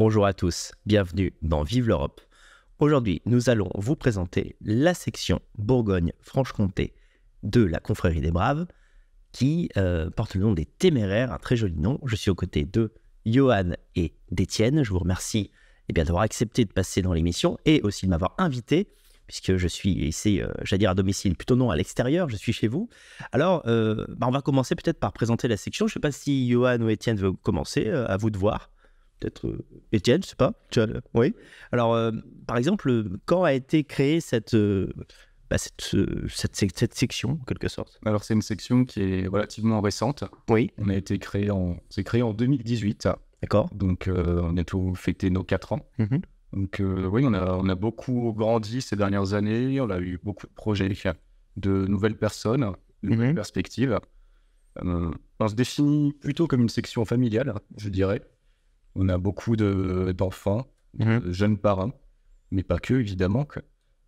Bonjour à tous, bienvenue dans Vive l'Europe. Aujourd'hui, nous allons vous présenter la section Bourgogne-Franche-Comté de la Confrérie des Braves, qui euh, porte le nom des Téméraires, un très joli nom. Je suis aux côtés de Johan et d'Étienne. Je vous remercie eh bien, d'avoir accepté de passer dans l'émission et aussi de m'avoir invité, puisque je suis ici, euh, j'allais dire à domicile, plutôt non à l'extérieur, je suis chez vous. Alors, euh, bah, on va commencer peut-être par présenter la section. Je ne sais pas si Johan ou Étienne veulent commencer, à vous de voir peut-être euh, Étienne, je sais pas. oui. Alors, euh, par exemple, quand a été créée cette, euh, bah, cette, section, en quelque sorte Alors, c'est une section qui est relativement récente. Oui. On a été créé en, c'est créé en 2018. D'accord. Donc, on a tout fêté nos 4 ans. Mm-hmm. Donc, oui, on a, on a beaucoup grandi ces dernières années. On a eu beaucoup de projets, de nouvelles personnes, de mm-hmm. perspectives. on se définit plutôt comme une section familiale, je dirais. On a beaucoup d'enfants, mmh de, jeunes parents, mais pas que, évidemment.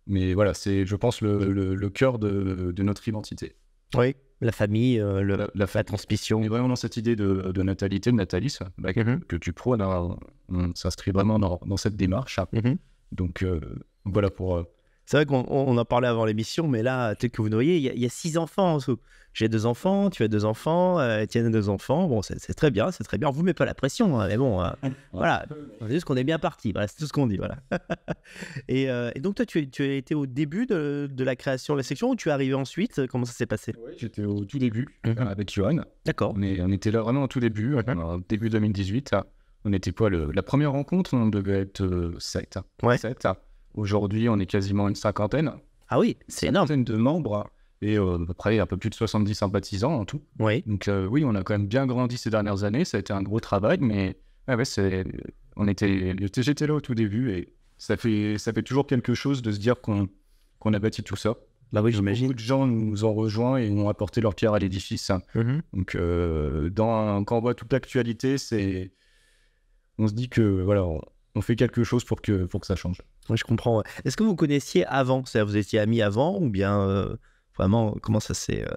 Mais voilà, c'est, je pense, le, cœur de, notre identité. Oui, la famille, euh, la, transmission. Et vraiment dans cette idée de, natalité, de natalisme, bah, mmh que tu prônes, hein, on s'inscrit vraiment dans, dans, cette démarche. Hein. Mmh Donc euh, voilà pour, euh, c'est vrai qu'on on en parlait avant l'émission, mais là, tel que vous voyez, il y, a six enfants en dessous. J'ai deux enfants, tu as deux enfants, euh, Étienne a deux enfants. Bon, c'est, très bien, c'est très bien. On vous met pas la pression, hein, mais bon, euh, voilà. C'est juste qu'on est bien parti. Voilà, c'est tout ce qu'on dit. Voilà. Euh, et, donc, toi, tu, tu, as été au début de, la création de la section ou tu es arrivé ensuite Comment ça s'est passé j'étais au tout début mhm. avec Johan. D'accord. On, on, était là vraiment au tout début, début 2018. On était quoi La première rencontre, on devait être 7. 7. Aujourd'hui, on est quasiment une cinquantaine. Ah oui, c'est énorme. Une de membres hein. et après euh, à peu près un peu plus de 70 sympathisants en tout. Oui. Donc euh, oui, on a quand même bien grandi ces dernières années. Ça a été un gros travail, mais ouais, c'est, on était, j'étais là au tout début et ça fait, ça fait toujours quelque chose de se dire qu'on, qu'on a bâti tout ça. Bah oui, j'imagine. Beaucoup de gens nous ont rejoints et ont apporté leur pierre à l'édifice. Hein. Mm-hmm. Donc euh, dans, quand on voit toute l'actualité, c'est, on se dit que voilà, on fait quelque chose pour que, pour que ça change. Moi, je comprends. Est-ce que vous connaissiez avant C'est-à-dire, vous étiez amis avant ou bien euh, vraiment, comment ça s'est. Euh,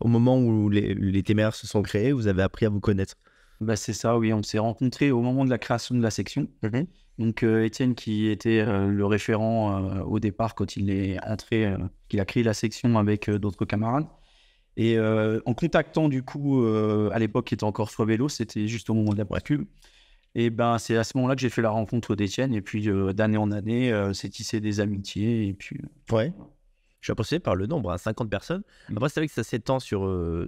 au moment où les, les se sont créés, vous avez appris à vous connaître bah, C'est ça, oui. On s'est rencontrés au moment de la création de la section. Mmh Donc, euh, Étienne, qui était le référent au départ quand il est entré, qu'il a créé la section avec d'autres camarades. Et en contactant, du coup, à l'époque, qui était encore Soit Vélo, c'était juste au moment de la pub. Et ben, c'est à ce moment-là que j'ai fait la rencontre d'Étienne. Et puis, euh, d'année en année, c'est euh, tissé des amitiés. Et puis. Euh. Ouais. Je suis impressionné par le nombre, à hein, 50 personnes. Mmh. Après, c'est vrai que ça s'étend sur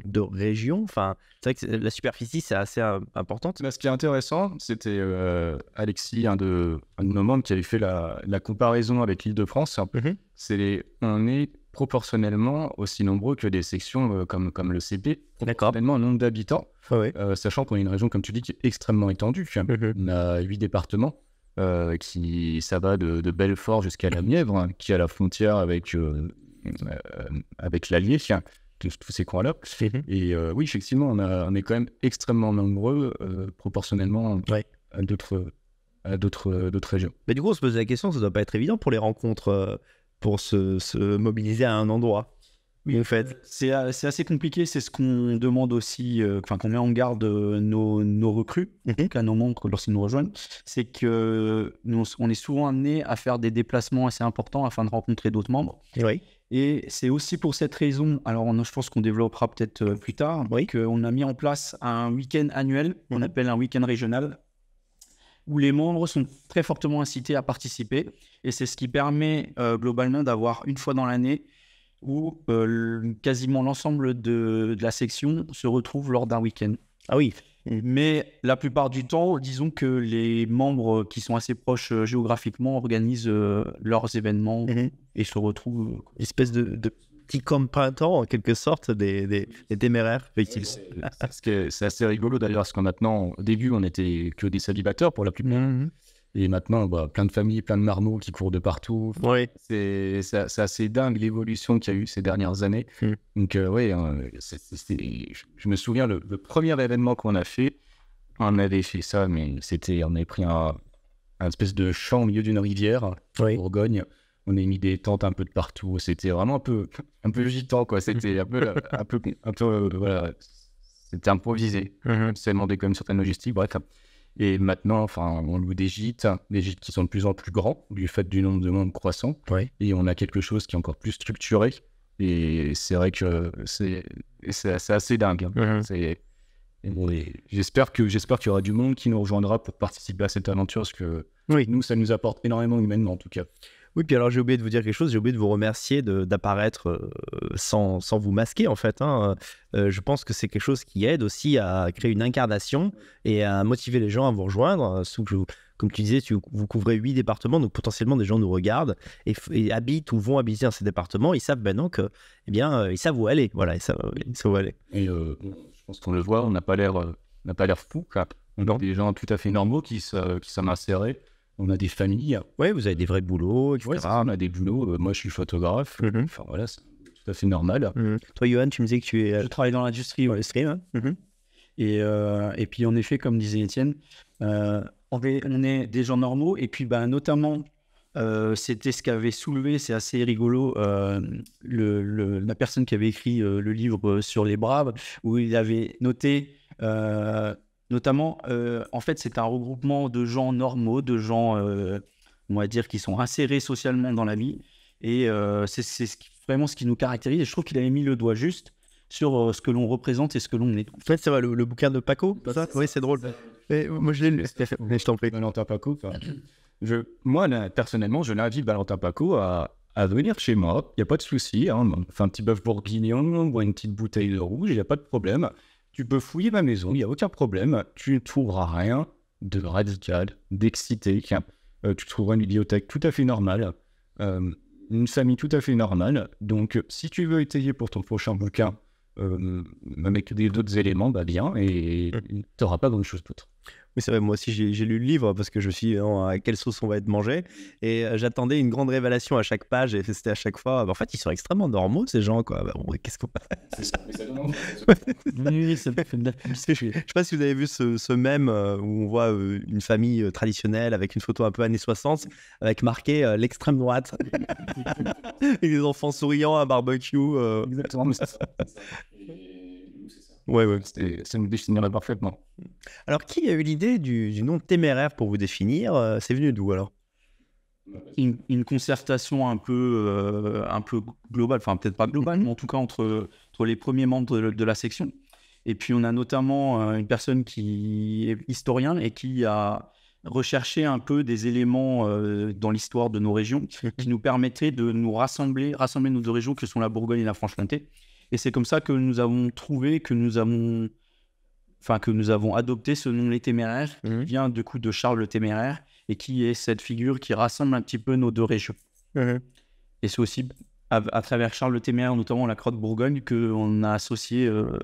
deux régions. Enfin, c'est vrai que la superficie, c'est assez importante. Bah, ce qui est intéressant, c'était Alexis, un de, nos membres, qui avait fait la, comparaison avec l'île de France. Un mmh peu. C'est on est proportionnellement aussi nombreux que des sections euh, comme, comme le CP, proportionnellement nombre d'habitants, ah euh, sachant qu'on est une région, comme tu dis, extrêmement étendue. Mhm. On a huit départements, euh, qui, ça va de, Belfort jusqu'à la Mièvre, hein, qui est à la frontière avec, avec l'Allier, tous ces coins-là. Mhm. Et oui, effectivement, on, a, on, est quand même extrêmement nombreux proportionnellement à d'autres régions. Mais du coup, on se pose la question, ça doit pas être évident pour les rencontres pour se, mobiliser à un endroit. Oui, en fait. Euh, c'est assez compliqué, c'est ce qu'on demande aussi, euh, enfin, qu'on met en garde euh, nos, recrues, mm nos membres lorsqu'ils nous rejoignent, c'est que nous, on est souvent amené à faire des déplacements assez importants afin de rencontrer d'autres membres. Oui. Et c'est aussi pour cette raison, alors je pense qu'on développera peut-être plus tard, oui. qu'on a mis en place un week-end annuel, qu'on on mhm. appelle un week-end régional, où les membres sont très fortement incités à participer. Et c'est ce qui permet euh, globalement d'avoir une fois dans l'année où euh, quasiment l'ensemble de, la section se retrouve lors d'un week-end. Ah oui. Mais la plupart du temps, disons que les membres qui sont assez proches euh, géographiquement organisent leurs événements mm-hmm. et se retrouvent. Espèce de qui printemps, en quelque sorte, des, des, des téméraires, C'est assez rigolo d'ailleurs, parce qu'au maintenant, au début, on était que des célibataires pour la plupart. Mhm. Et maintenant, bah, plein de familles, plein de marmots qui courent de partout. Oui. C'est assez dingue l'évolution qu'il y a eu ces dernières années. Mhm. Donc, euh, hein, je me souviens, le, premier événement qu'on a fait, on avait fait ça, mais c'était, on avait pris un, espèce de champ au milieu d'une rivière, en Bourgogne on a mis des tentes un peu de partout. C'était vraiment un peu, un peu gitan, quoi. C'était un peu, un peu, un peu, euh, voilà. C'était improvisé. C'est mm-hmm. demandé quand même certaines logistiques, bref. Et maintenant, enfin, on loue des gîtes, des gîtes qui sont de plus en plus grands du fait du nombre de membres croissant. Et on a quelque chose qui est encore plus structuré. Et c'est vrai que c'est assez dingue. Hein. Mm-hmm. J'espère que j'espère qu'il y aura du monde qui nous rejoindra pour participer à cette aventure parce que nous ça nous apporte énormément humainement en tout cas. Oui, puis alors j'ai oublié de vous dire quelque chose, j'ai oublié de vous remercier d'apparaître euh, sans, sans, vous masquer en fait. Hein. Euh, je pense que c'est quelque chose qui aide aussi à créer une incarnation et à motiver les gens à vous rejoindre. Euh, comme tu disais, tu, vous couvrez huit départements, donc potentiellement des gens nous regardent et, habitent ou vont habiter dans ces départements. Ils savent maintenant que, eh bien, ils savent où aller. Voilà, ils savent, aller. Et je pense qu'on le voit, on n'a pas l'air, n'a pas l'air fou. On a des gens tout à fait normaux qui, se, qui on a des familles. Oui, vous avez des vrais boulots, etc. on a des boulots. Euh, moi, je suis photographe. Mhm. Enfin, voilà, c'est tout normal. Mhm. Toi, Johan, tu me disais que tu es. Euh, je travaille dans l'industrie, stream. Hein. Mhm. Euh, et, puis, en effet, comme disait Étienne, on, est, des gens normaux. Et puis, ben, notamment, c'était ce qu'avait soulevé, c'est assez rigolo, le, la personne qui avait écrit le livre sur les Braves, où il avait noté Notamment, euh, en fait, c'est un regroupement de gens normaux, de gens, euh, on va dire, qui sont insérés socialement dans la vie. Et euh, c'est vraiment ce qui nous caractérise. Et je trouve qu'il avait mis le doigt juste sur ce que l'on représente et ce que l'on est. En fait, c'est va, le, bouquin de Paco bah, Oui, c'est drôle. moi, je l'ai lu. Je t'en prie. Valentin Paco. moi, personnellement, je l'invite Valentin Paco à, venir chez moi. Il n'y a pas de souci. Hein. Enfin, un petit bœuf bourguignon ou une petite bouteille de rouge, il n'y a pas de problème. Tu peux fouiller ma maison, il n'y a aucun problème. Tu ne trouveras rien de radical, d'excité. Euh, tu trouveras une bibliothèque tout à fait normale, euh, une famille tout à fait normale. Donc, si tu veux étayer pour ton prochain bouquin même euh, avec d'autres éléments, bah bien, et tu n'auras pas grand-chose d'autre. Mais c'est vrai, moi aussi, j'ai lu le livre parce que je me suis dit, à quelle sauce on va être mangé Et euh, j'attendais une grande révélation à chaque page et c'était à chaque fois, bah, en fait, ils sont extrêmement normaux, ces gens, quoi. Bah, qu'est-ce qu'on. c'est ça Je ne Je sais pas si vous avez vu ce, ce mème euh, où on voit euh, une famille traditionnelle avec une photo un peu années 60 avec marqué l'extrême droite et des enfants souriants à barbecue. Exactement, Ouais, Ça nous définirait parfaitement. Alors, qui a eu l'idée du, nom téméraire pour vous définir euh, C'est venu d'où alors une, concertation un peu, euh, un peu globale, enfin peut-être pas globale, mais en tout cas entre, les premiers membres de, la section. Et puis on a notamment euh, une personne qui est historienne et qui a recherché un peu des éléments dans l'histoire de nos régions mmh. qui nous permettraient de nous rassembler, rassembler nos deux régions que sont la Bourgogne et la Franche-Comté. Et c'est comme ça que nous avons trouvé, que nous avons, enfin, que nous avons adopté ce nom Les Téméraires, qui mhm. vient du coup de Charles le Téméraire, et qui est cette figure qui rassemble un petit peu nos deux régions. Mhm. Et c'est aussi à, travers Charles le Téméraire, notamment la croix de Bourgogne, qu'on a associé euh,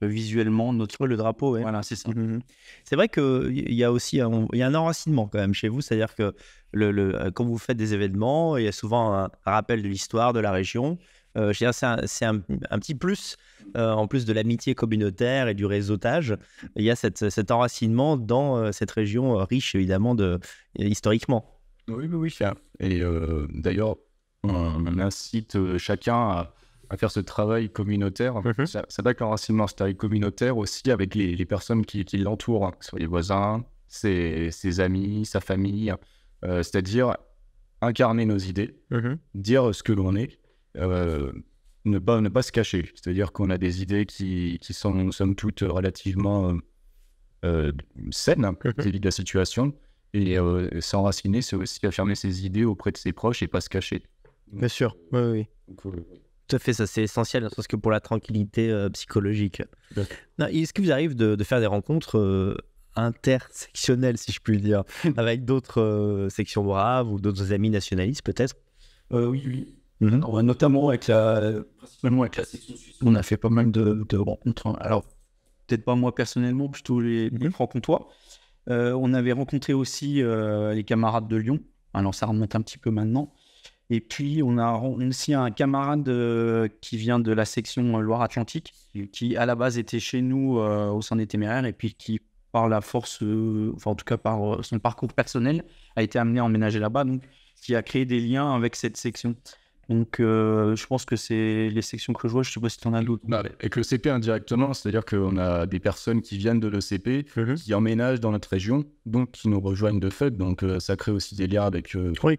visuellement notre le drapeau. Voilà, c'est ça. Mhm. C'est vrai qu'il y a aussi un, y a un enracinement quand même chez vous, c'est-à-dire que le, quand vous faites des événements, il y a souvent un rappel de l'histoire de la région. Euh, c'est un, petit plus, euh, en plus de l'amitié communautaire et du réseautage. Il y a cette, cet enracinement dans euh, cette région riche, évidemment, de, historiquement. Oui, oui, oui. Et d'ailleurs, on incite chacun à, faire ce travail communautaire. Mm-hmm. Ça, qu'enracinement, ce travail communautaire aussi avec les, personnes qui, l'entourent, hein, que soit les voisins, ses, ses amis, sa famille. C'est-à-dire incarner nos idées, mm-hmm. dire ce que l'on est, euh, ne, pas, ne pas se cacher. C'est-à-dire qu'on a des idées qui, qui sont, nous sommes toutes relativement euh, euh, saines mhm. vis-à-vis de la situation. Et s'enraciner, c'est aussi affirmer ses idées auprès de ses proches et pas se cacher. Bien sûr, oui, oui. Tout à fait, ça c'est essentiel, parce que pour la tranquillité psychologique. est-ce que vous arrive de, faire des rencontres intersectionnelles, si je puis dire, avec d'autres sections braves ou d'autres amis nationalistes peut-être Oui, oui. Mhm. notamment avec la, principalement section suisse, on a fait pas mal de, rencontres. Hein. Alors, peut-être pas moi personnellement, plutôt les, mmh. les mhm. euh, on avait rencontré aussi euh, les camarades de Lyon. Alors, ça remonte un petit peu maintenant. Et puis, on a aussi un camarade euh, qui vient de la section Loire-Atlantique, qui à la base était chez nous au sein des Téméraires, et puis qui, par la force, enfin, en tout cas par son parcours personnel, a été amené à emménager là-bas, donc qui a créé des liens avec cette section. Donc, euh, je pense que c'est les sections que je vois. Je sais pas si tu en as d'autres. avec bah, le CP indirectement, c'est-à-dire qu'on a des personnes qui viennent de l'ECP, mhm. qui emménagent dans notre région, donc qui nous rejoignent de fait. Donc, euh, ça crée aussi des liens avec. Euh, oui.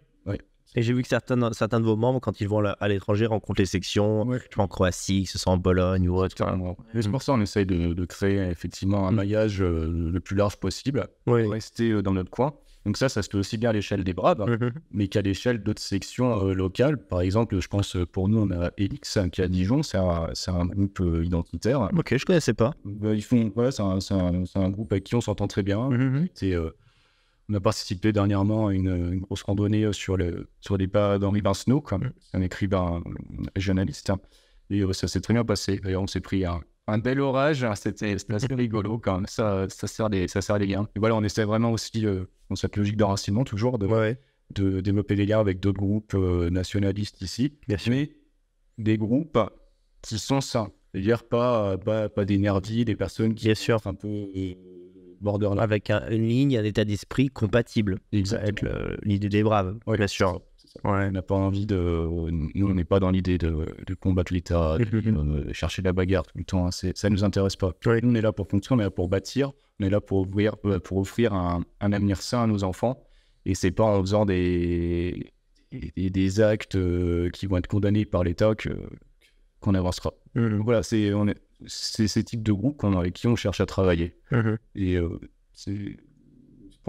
Et j'ai vu que certains, certains de vos membres, quand ils vont à l'étranger, rencontrent les sections, en Croatie, que ce soit en Bologne ou autre. Mm. C'est pour ça qu'on essaye de, créer effectivement un mm. maillage le plus large possible, pour rester dans notre coin. Donc ça, ça se fait aussi bien à l'échelle des Braves, hein, mhm. mais qu'à l'échelle d'autres sections euh, locales. Par exemple, je pense euh, pour nous, on a Elix qui est à Dijon, c'est un, groupe euh, identitaire. Ok, je connaissais pas. ils font, c'est un, groupe avec qui on s'entend très bien. Mhm, mhm. on a participé dernièrement à une, grosse randonnée sur, le, sur les pas d'Henri Vincenot, un écrivain journaliste. Hein. Et ça s'est très bien passé. D'ailleurs, on s'est pris un, un bel orage. Hein, c'était assez rigolo quand même. Ça, ça sert des, ça sert des liens. voilà, on essaie vraiment aussi, euh, dans cette logique d'enracinement, toujours de, de développer des liens avec d'autres groupes euh, nationalistes ici. Mais des groupes qui sont sains. C'est-à-dire pas, pas, des nervis, des personnes qui sont un peu euh, borderline. Avec une ligne, un état d'esprit compatible avec l'idée des braves. Bien sûr on n'a pas envie de. Nous, on mm. n'est pas dans l'idée de, combattre l'État, mm, de, mm, euh, chercher de la bagarre tout le temps. Hein, ça ne nous intéresse pas. on est là pour fonctionner, on est là pour bâtir, on est là pour, euh, pour offrir un, avenir sain à nos enfants. Et c'est pas en faisant des, des, actes euh, qui vont être condamnés par l'État qu'on avancera. Voilà, c'est ces types de groupes avec qui on cherche à travailler. Et pour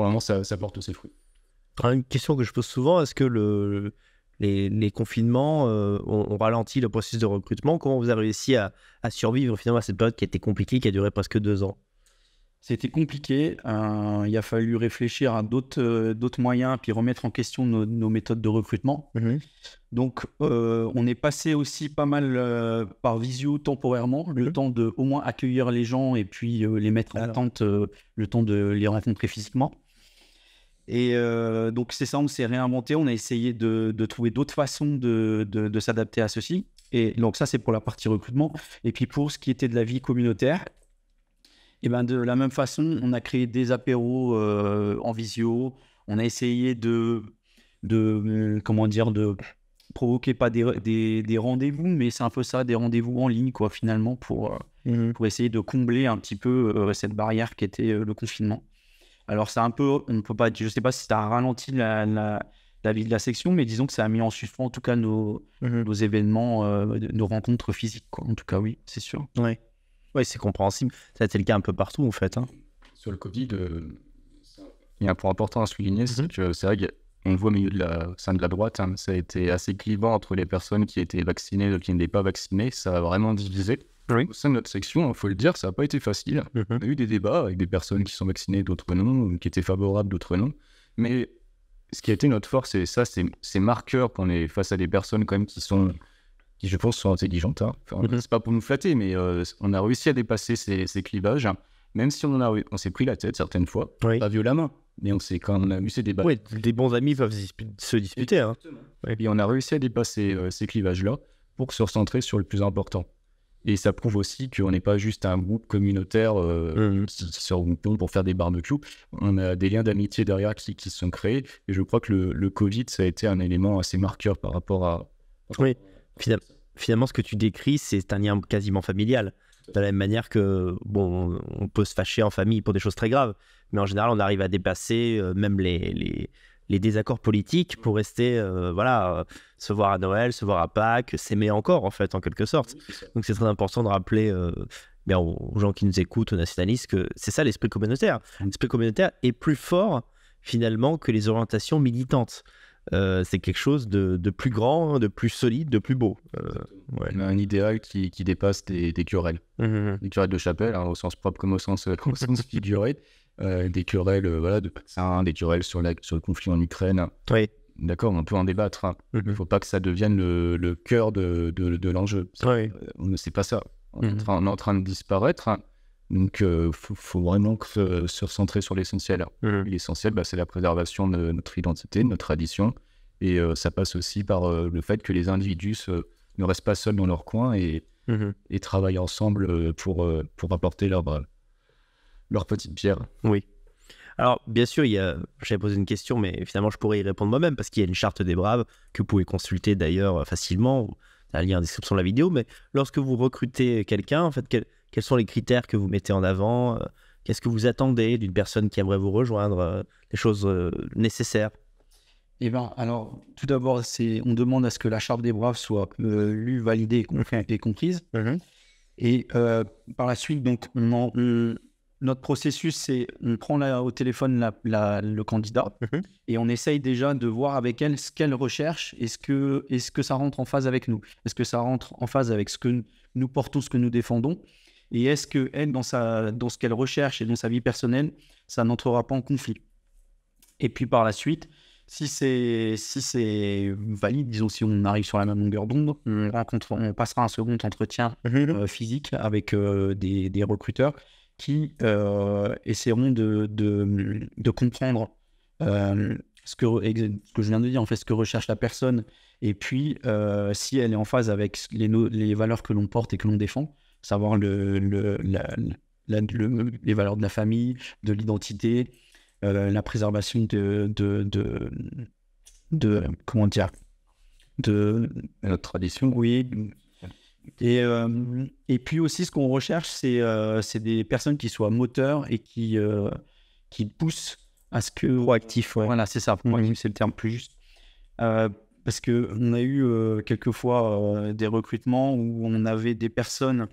le moment, ça, ça porte ses fruits. Hein, une question que je pose souvent, est-ce que les, confinements euh, ont, ralenti le processus de recrutement Comment vous avez réussi à, survivre finalement à cette période qui a été compliquée, qui a duré presque deux ans C'était compliqué. Euh, il a fallu réfléchir à euh, d'autres, moyens, puis remettre en question nos, méthodes de recrutement. Mmh Donc, on est passé aussi pas mal par visio temporairement, le mmh. temps de au moins accueillir les gens et puis les mettre en attente le temps de les rencontrer physiquement. Et euh, donc, c'est ça, on s'est réinventé. On a essayé de, trouver d'autres façons de, s'adapter à ceci. Et donc, ça, c'est pour la partie recrutement. Et puis, pour ce qui était de la vie communautaire, et eh ben de la même façon, on a créé des apéros euh, en visio. On a essayé de, euh, comment dire, de provoquer pas des, rendez-vous, mais c'est un peu ça, des rendez-vous en ligne, quoi, finalement, pour, mmh pour essayer de combler un petit peu cette barrière qui était le confinement. Alors, c'est un peu, on peut pas, je ne sais pas si ça a ralenti la, la, vie de la section, mais disons que ça a mis en suspens, en tout cas, nos, mhm. nos événements, euh, nos rencontres physiques. En tout cas, oui, c'est sûr. Oui, c'est compréhensible. Ça a été le cas un peu partout, en fait. Hein. Sur le Covid, euh, il y a un point important à souligner, c'est mhm. c'est vrai qu'on le voit au milieu de la, de la droite, hein. ça a été assez clivant entre les personnes qui étaient vaccinées et euh, qui n'étaient pas vaccinées. Ça a vraiment divisé au sein de notre section, il hein, faut le dire, ça n'a pas été facile. Il mhm. y On a eu des débats avec des personnes qui sont vaccinées, d'autres non, qui étaient favorables, d'autres non. Mais ce qui a été notre force, c'est ça, c'est ces marqueurs qu'on est face à des personnes quand même qui sont, qui je pense sont intelligentes. Hein. Enfin, mhm. C'est pas pour nous flatter, mais euh, on a réussi à dépasser ces, clivages, même si on en a, on s'est pris la tête certaines fois, pas violemment. Mais on sait quand on a eu ces débats. Oui, des bons amis peuvent se disputer. Hein. Et puis on a réussi à dépasser euh, ces clivages-là pour se recentrer sur le plus important. Et ça prouve aussi qu'on n'est pas juste un groupe communautaire euh, mmh, mmh. sur pour faire des barbecues. On a des liens d'amitié derrière qui, se sont créés. Et je crois que le, Covid, ça a été un élément assez marqueur par rapport à. Oui, finalement, ce que tu décris, c'est un lien quasiment familial. De la même manière que, bon, on peut se fâcher en famille pour des choses très graves, mais en général, on arrive à dépasser euh, même les les désaccords politiques pour rester, euh, voilà, euh, se voir à Noël, se voir à Pâques, s'aimer encore, en fait, en quelque sorte. Donc, c'est très important de rappeler euh, aux gens qui nous écoutent, aux nationalistes, que c'est ça l'esprit communautaire. Mm. L'esprit communautaire est plus fort, finalement, que les orientations militantes. c'est quelque chose de, plus grand, de plus solide, de plus beau. Un idéal qui, dépasse des, querelles. Mmh, mmh, mmh. Des querelles de chapelle, hein, au sens propre comme au au sens figuré. Euh, des querelles euh, voilà, de des querelles sur, sur le conflit en Ukraine. D'accord, on peut en débattre. Hein. Mhm. Il ne faut pas que ça devienne le, le cœur de, de, l'enjeu. Euh, on ne sait pas ça. On, est, en mhm. train, de disparaître. Hein. Donc, il faut, vraiment se, se recentrer sur l'essentiel. Mhm. L'essentiel, bah, c'est la préservation de notre identité, de notre tradition. Et ça passe aussi par le fait que les individus ne restent pas seuls dans leur coin et, et travaillent ensemble pour, pour apporter leur, leur petite pierre. Oui. Alors, bien sûr, il a... j'avais posé une question, mais finalement, je pourrais y répondre moi-même parce qu'il y a une charte des Braves que vous pouvez consulter d'ailleurs euh, facilement. Un lien en description de la vidéo. Mais lorsque vous recrutez quelqu'un, en fait, quels sont les critères que vous mettez en avant euh, Qu'est-ce que vous attendez d'une personne qui aimerait vous rejoindre euh, Les choses nécessaires eh bien, alors, tout d'abord, on demande à ce que la charte des braves soit lue, validée et, comprise. Mhm. Et par la suite, donc, on, en, notre processus, c'est on prend la, au téléphone le candidat mhm. et on essaye déjà de voir avec elle ce qu'elle recherche. Est-ce que, est que ça rentre en phase avec nous Est-ce que ça rentre en phase avec ce que nous portons, ce que nous défendons Et est-ce que elle, dans, sa, dans ce qu'elle recherche et dans sa vie personnelle, ça n'entrera pas en conflit Et puis par la suite, si c'est si valide, disons si on arrive sur la même longueur d'onde, on, passera un second entretien mhm. euh, physique avec euh, des, des recruteurs qui euh, essaieront de, de, comprendre euh, ce que, ce que, je viens de dire, en fait, ce que recherche la personne, et puis euh, si elle est en phase avec les, les valeurs que l'on porte et que l'on défend, savoir le, le, les valeurs de la famille, de l'identité, la préservation de, de, de, de comment dire de notre tradition, oui, et, euh, et puis aussi, ce qu'on recherche, c'est euh, c'est des personnes qui soient moteurs et qui, euh, qui poussent à ce que. Proactif, ouais. Voilà, c'est ça. Mmh. Proactif, c'est le terme plus juste. parce qu'on a eu quelquefois des recrutements où on avait des personnes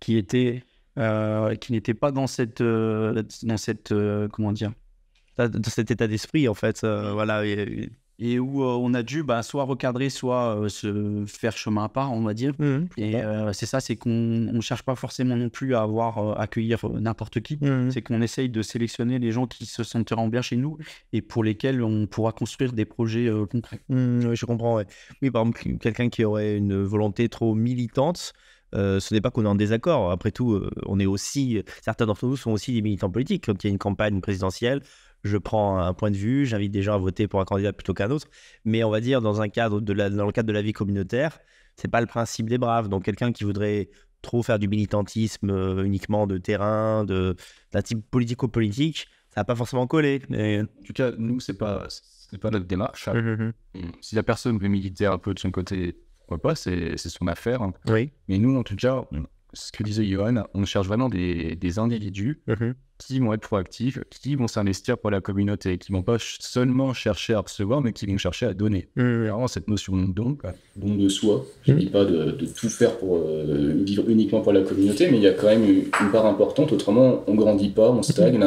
qui étaient. qui n'étaient pas dans cette, dans cette comment dire, dans cet état d'esprit en fait, voilà, et où euh, on a dû bah, soit recadrer, soit euh, se faire chemin à part, on va dire. Mmh, et euh, c'est ça, c'est qu'on ne cherche pas forcément non plus à avoir accueillir n'importe qui. Mmh. C'est qu'on essaye de sélectionner les gens qui se sentiront bien chez nous et pour lesquels on pourra construire des projets concrets. Mmh, je comprends. Oui, par exemple, quelqu'un qui aurait une volonté trop militante. ce n'est pas qu'on est en désaccord. Après tout, on est aussi, certains d'entre nous sont aussi des militants politiques. Quand il y a une campagne présidentielle, je prends un point de vue, j'invite des gens à voter pour un candidat plutôt qu'un autre. Mais on va dire, dans, un cadre de la, dans le cadre de la vie communautaire, ce n'est pas le principe des braves. Donc, quelqu'un qui voudrait trop faire du militantisme euh, uniquement de terrain, de, d'un type politico-politique, ça n'a pas forcément collé. En tout cas, nous, c'est pas, c'est pas notre démarche. Mmh, mmh, mmh. Si la personne veut militer un peu de son côté, pourquoi pas, c'est, son affaire. Hein. Oui. Mais nous, en tout cas, ce que disait Johan, on cherche vraiment des, des individus mhm. qui vont être proactifs, qui vont s'investir pour la communauté, qui vont pas seulement chercher à recevoir, mais qui vont chercher à donner. Mhm. Vraiment cette notion de don. Don de soi. Je ne mhm. dis pas de, tout faire pour euh, vivre uniquement pour la communauté, mais il y a quand même une part importante. Autrement, on grandit pas, on stagne.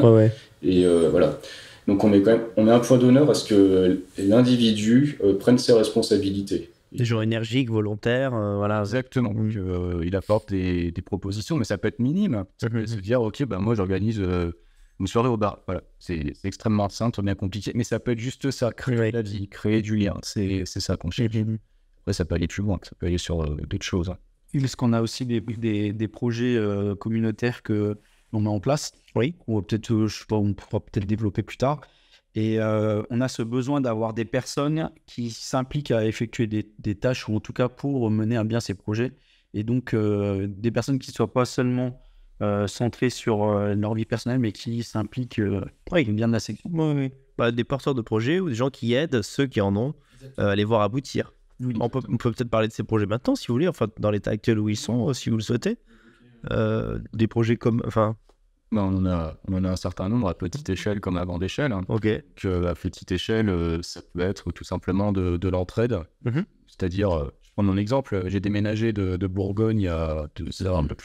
Et euh, voilà. Donc on met quand même, on met un point d'honneur à ce que l'individu euh, prenne ses responsabilités. Des gens énergiques, volontaires, euh, voilà. Exactement. Donc, euh, il apporte des, propositions, mais ça peut être minime. Ça peut se dire, ok, ben moi j'organise euh, une soirée au bar. Voilà, c'est extrêmement simple, bien compliqué, mais ça peut être juste ça, créer la vie, créer du lien. C'est ça qu'on cherche. Après, ça peut aller plus loin, ça peut aller sur d'autres choses. Est-ce hein. qu'on a aussi des, des, projets communautaires que on met en place Oui. Ou peut-être, je sais pas, on pourra peut-être développer plus tard. Et euh, on a ce besoin d'avoir des personnes qui s'impliquent à effectuer des, tâches, ou en tout cas pour mener à bien ces projets. Et donc, euh, des personnes qui ne soient pas seulement euh, centrées sur leur vie personnelle, mais qui s'impliquent ouais, bien de la section. Bah, des porteurs de projets ou des gens qui aident ceux qui en ont à les voir aboutir. on peut, peut être parler de ces projets maintenant, si vous voulez, enfin, dans l'état actuel où ils sont, si vous le souhaitez. des projets comme. Enfin, bah, on, en a, on a un certain nombre à petite mhm. échelle comme à grande échelle. Hein. Ok. Que à petite échelle, euh, ça peut être tout simplement de, l'entraide. cest mhm. C'est-à-dire, euh, je prends mon exemple, euh, j'ai déménagé de, Bourgogne il y a plus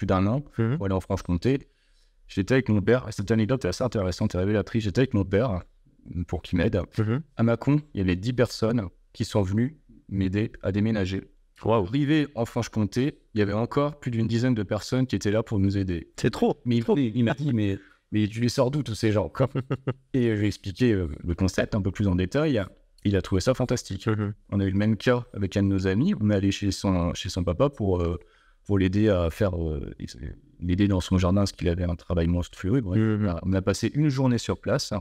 d'un an mhm. en Franche-Comté. J'étais avec mon père, cette anecdote est assez intéressante et révélatrice. J'étais avec mon père pour qu'il m'aide. À Macon, il y avait dix personnes qui sont venues m'aider à déménager. Wow. Arrivé en Franche-Comté, il y avait encore plus d'une dizaine de personnes qui étaient là pour nous aider. C'est trop. Mais il, il m'a dit, mais, mais tu les sors d'où tous ces gens Et j'ai expliqué euh, le concept un peu plus en détail. Il a trouvé ça fantastique. Mm-hmm. On a eu le même cas avec un de nos amis. On est allé chez son, chez son papa pour, euh, pour l'aider à faire, euh, l'aider dans son jardin, parce qu'il avait un travail monstrueux. Bref. Mm-hmm. On a passé une journée sur place.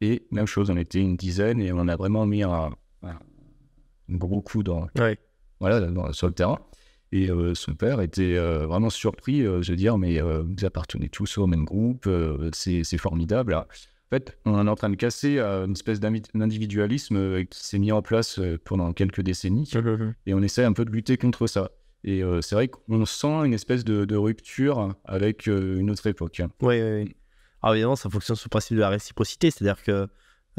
et même chose, on était une dizaine et on a vraiment mis un, gros coup dans, voilà, sur le terrain. Et euh, son père était euh, vraiment surpris, je euh, veux dire, mais vous appartenez tous au même groupe, c'est formidable. en fait, on est en train de casser une espèce d'individualisme qui s'est mis en place pendant quelques décennies. Et on essaie un peu de lutter contre ça. Et c'est vrai qu'on sent une espèce de, rupture avec une autre époque. Oui, oui, oui. Alors ah, évidemment, ça fonctionne sous le principe de la réciprocité, c'est-à-dire que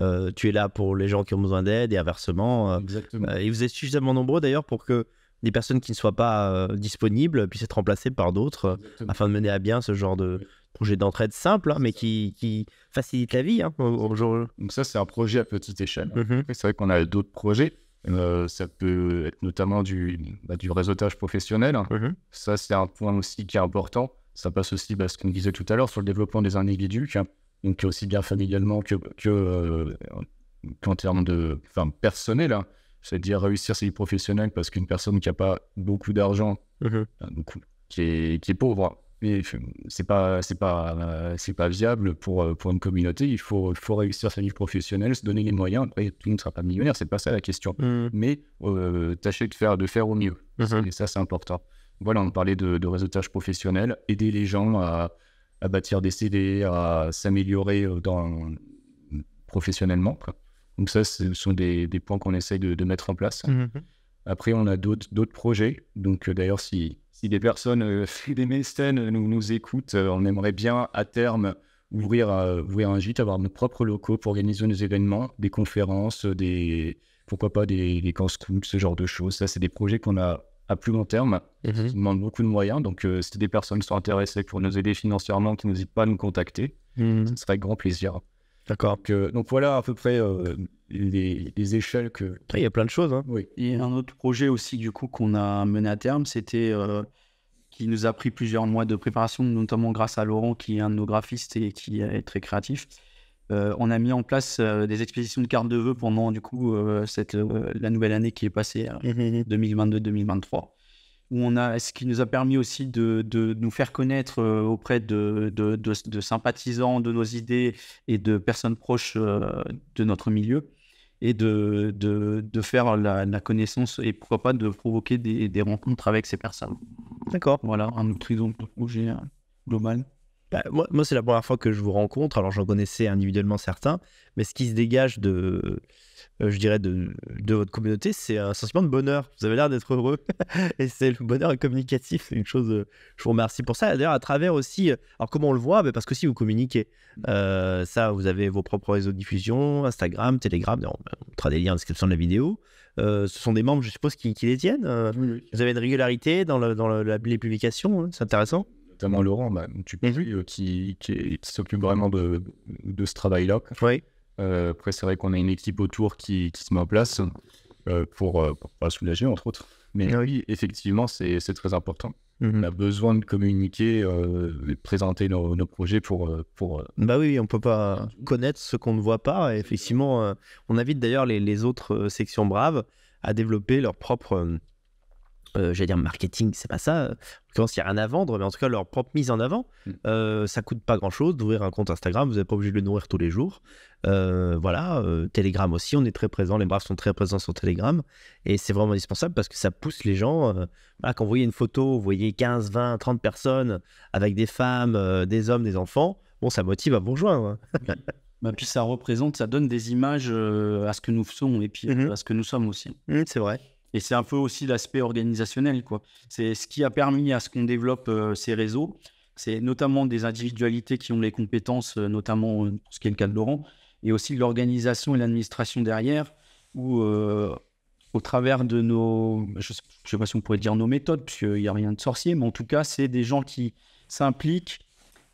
euh, tu es là pour les gens qui ont besoin d'aide et inversement. Euh, euh, et vous êtes suffisamment nombreux d'ailleurs pour que des personnes qui ne soient pas disponibles puissent être remplacées par d'autres afin de mener à bien ce genre de, projet d'entraide simple, hein, mais qui, facilite la vie hein, Donc ça, c'est un projet à petite échelle. Mhm. C'est vrai qu'on a d'autres projets. ça peut être notamment du, bah, du réseautage professionnel. Hein. Mhm. Ça, c'est un point aussi qui est important. Ça passe aussi bah, ce qu'on disait tout à l'heure sur le développement des individus donc aussi bien familialement que, euh, qu'en termes de enfin, personnel. Hein. C'est-à-dire réussir sa vie professionnelle parce qu'une personne qui n'a pas beaucoup d'argent, mhm. qui, est, pauvre, hein. mais c'est pas c'est pas c'est pas viable pour euh, pour une communauté il faut faut réussir sa vie professionnelle se donner les moyens après tout ne sera pas millionnaire c'est pas ça la question mhm. mais euh, tâcher de faire de faire au mieux mhm. et ça c'est important voilà on parlait de réseautage professionnel aider les gens à à bâtir des CD, à s'améliorer euh, dans, professionnellement. Donc ça, ce sont des, points qu'on essaye de, mettre en place. Mmh, mmh. Après, on a d'autres projets. Donc euh, d'ailleurs, si, des personnes, euh, des mécènes nous, nous écoutent, euh, on aimerait bien à terme ouvrir, un gîte, avoir nos propres locaux pour organiser nos événements, des conférences, des pourquoi pas des, des camps scouts, ce genre de choses. Ça, c'est des projets qu'on a à plus long terme, il mhm. demande beaucoup de moyens. Donc, euh, si des personnes sont intéressées pour nous aider financièrement, qui n'hésitent pas à nous contacter, mhm. ce serait grand plaisir. D'accord. Donc, euh, donc, voilà à peu près euh, les, échelles que. il y a plein de choses. Hein. Il y a un autre projet aussi, du coup, qu'on a mené à terme, c'était qui nous a pris plusieurs mois de préparation, notamment grâce à Laurent, qui est un de nos graphistes et qui est très créatif. Euh, on a mis en place euh, des expéditions de cartes de vœux pendant du coup euh, cette, la nouvelle année qui est passée, 2022-2023, mmh, mmh, mmh. ce qui nous a permis aussi de, nous faire connaître auprès de, sympathisants de nos idées et de personnes proches de notre milieu et de, faire la, connaissance et pourquoi pas de provoquer des, rencontres avec ces personnes. D'accord. Voilà, un autre projet global. Bah, moi, c'est la première fois que je vous rencontre. Alors, j'en connaissais individuellement certains, mais ce qui se dégage de, euh, je dirais, de, votre communauté, c'est un sentiment de bonheur. Vous avez l'air d'être heureux. et c'est le bonheur communicatif. C'est une chose, euh, je vous remercie pour ça. D'ailleurs, à travers aussi, euh, alors comment on le voit bah, Parce que si vous communiquez, ça, vous avez vos propres réseaux de diffusion, Instagram, Telegram. On, mettra des liens en description de la vidéo. ce sont des membres, je suppose, qui, les tiennent. Vous avez une régularité dans, dans les publications. Hein? c'est intéressant notamment Laurent, bah, tu mmh peux, qui, s'occupe vraiment de, ce travail-là. Oui. Euh, après, c'est vrai qu'on a une équipe autour qui, se met en place euh, pour, euh, pour, soulager, entre autres. Mais ah oui, effectivement, c'est très important. Mmh on a besoin de communiquer, de présenter nos, projets pour. pour bah oui, on ne peut pas connaître ce qu'on ne voit pas. Et effectivement, on invite d'ailleurs les, les, autres sections braves à développer leur propre euh, j'allais dire marketing, c'est pas ça. En l'occurrence, il n'y a rien à vendre, mais en tout cas, leur propre mise en avant, mm. euh, ça coûte pas grand chose d'ouvrir un compte Instagram, vous n'êtes pas obligé de le nourrir tous les jours. Euh, voilà, Telegram aussi, on est très présent, les braves sont très présents sur Telegram, et c'est vraiment indispensable parce que ça pousse les gens. quand vous voyez une photo, vous voyez 15, 20, 30 personnes avec des femmes, des hommes, des enfants, bon, ça motive à vous rejoindre. Hein. Bah, puis ça représente, ça donne des images à ce que nous sommes et puis mm-hmm. à ce que nous sommes aussi. Mm, c'est vrai. Et c'est un peu aussi l'aspect organisationnel. quoi. C'est ce qui a permis à ce qu'on développe euh, ces réseaux. C'est notamment des individualités qui ont les compétences, euh, notamment euh, ce qui est le cas de Laurent, et aussi l'organisation et l'administration derrière, où au travers de nos, je sais, pas si on pourrait dire nos méthodes, puisqu'il n'y a rien de sorcier, mais en tout cas, c'est des gens qui s'impliquent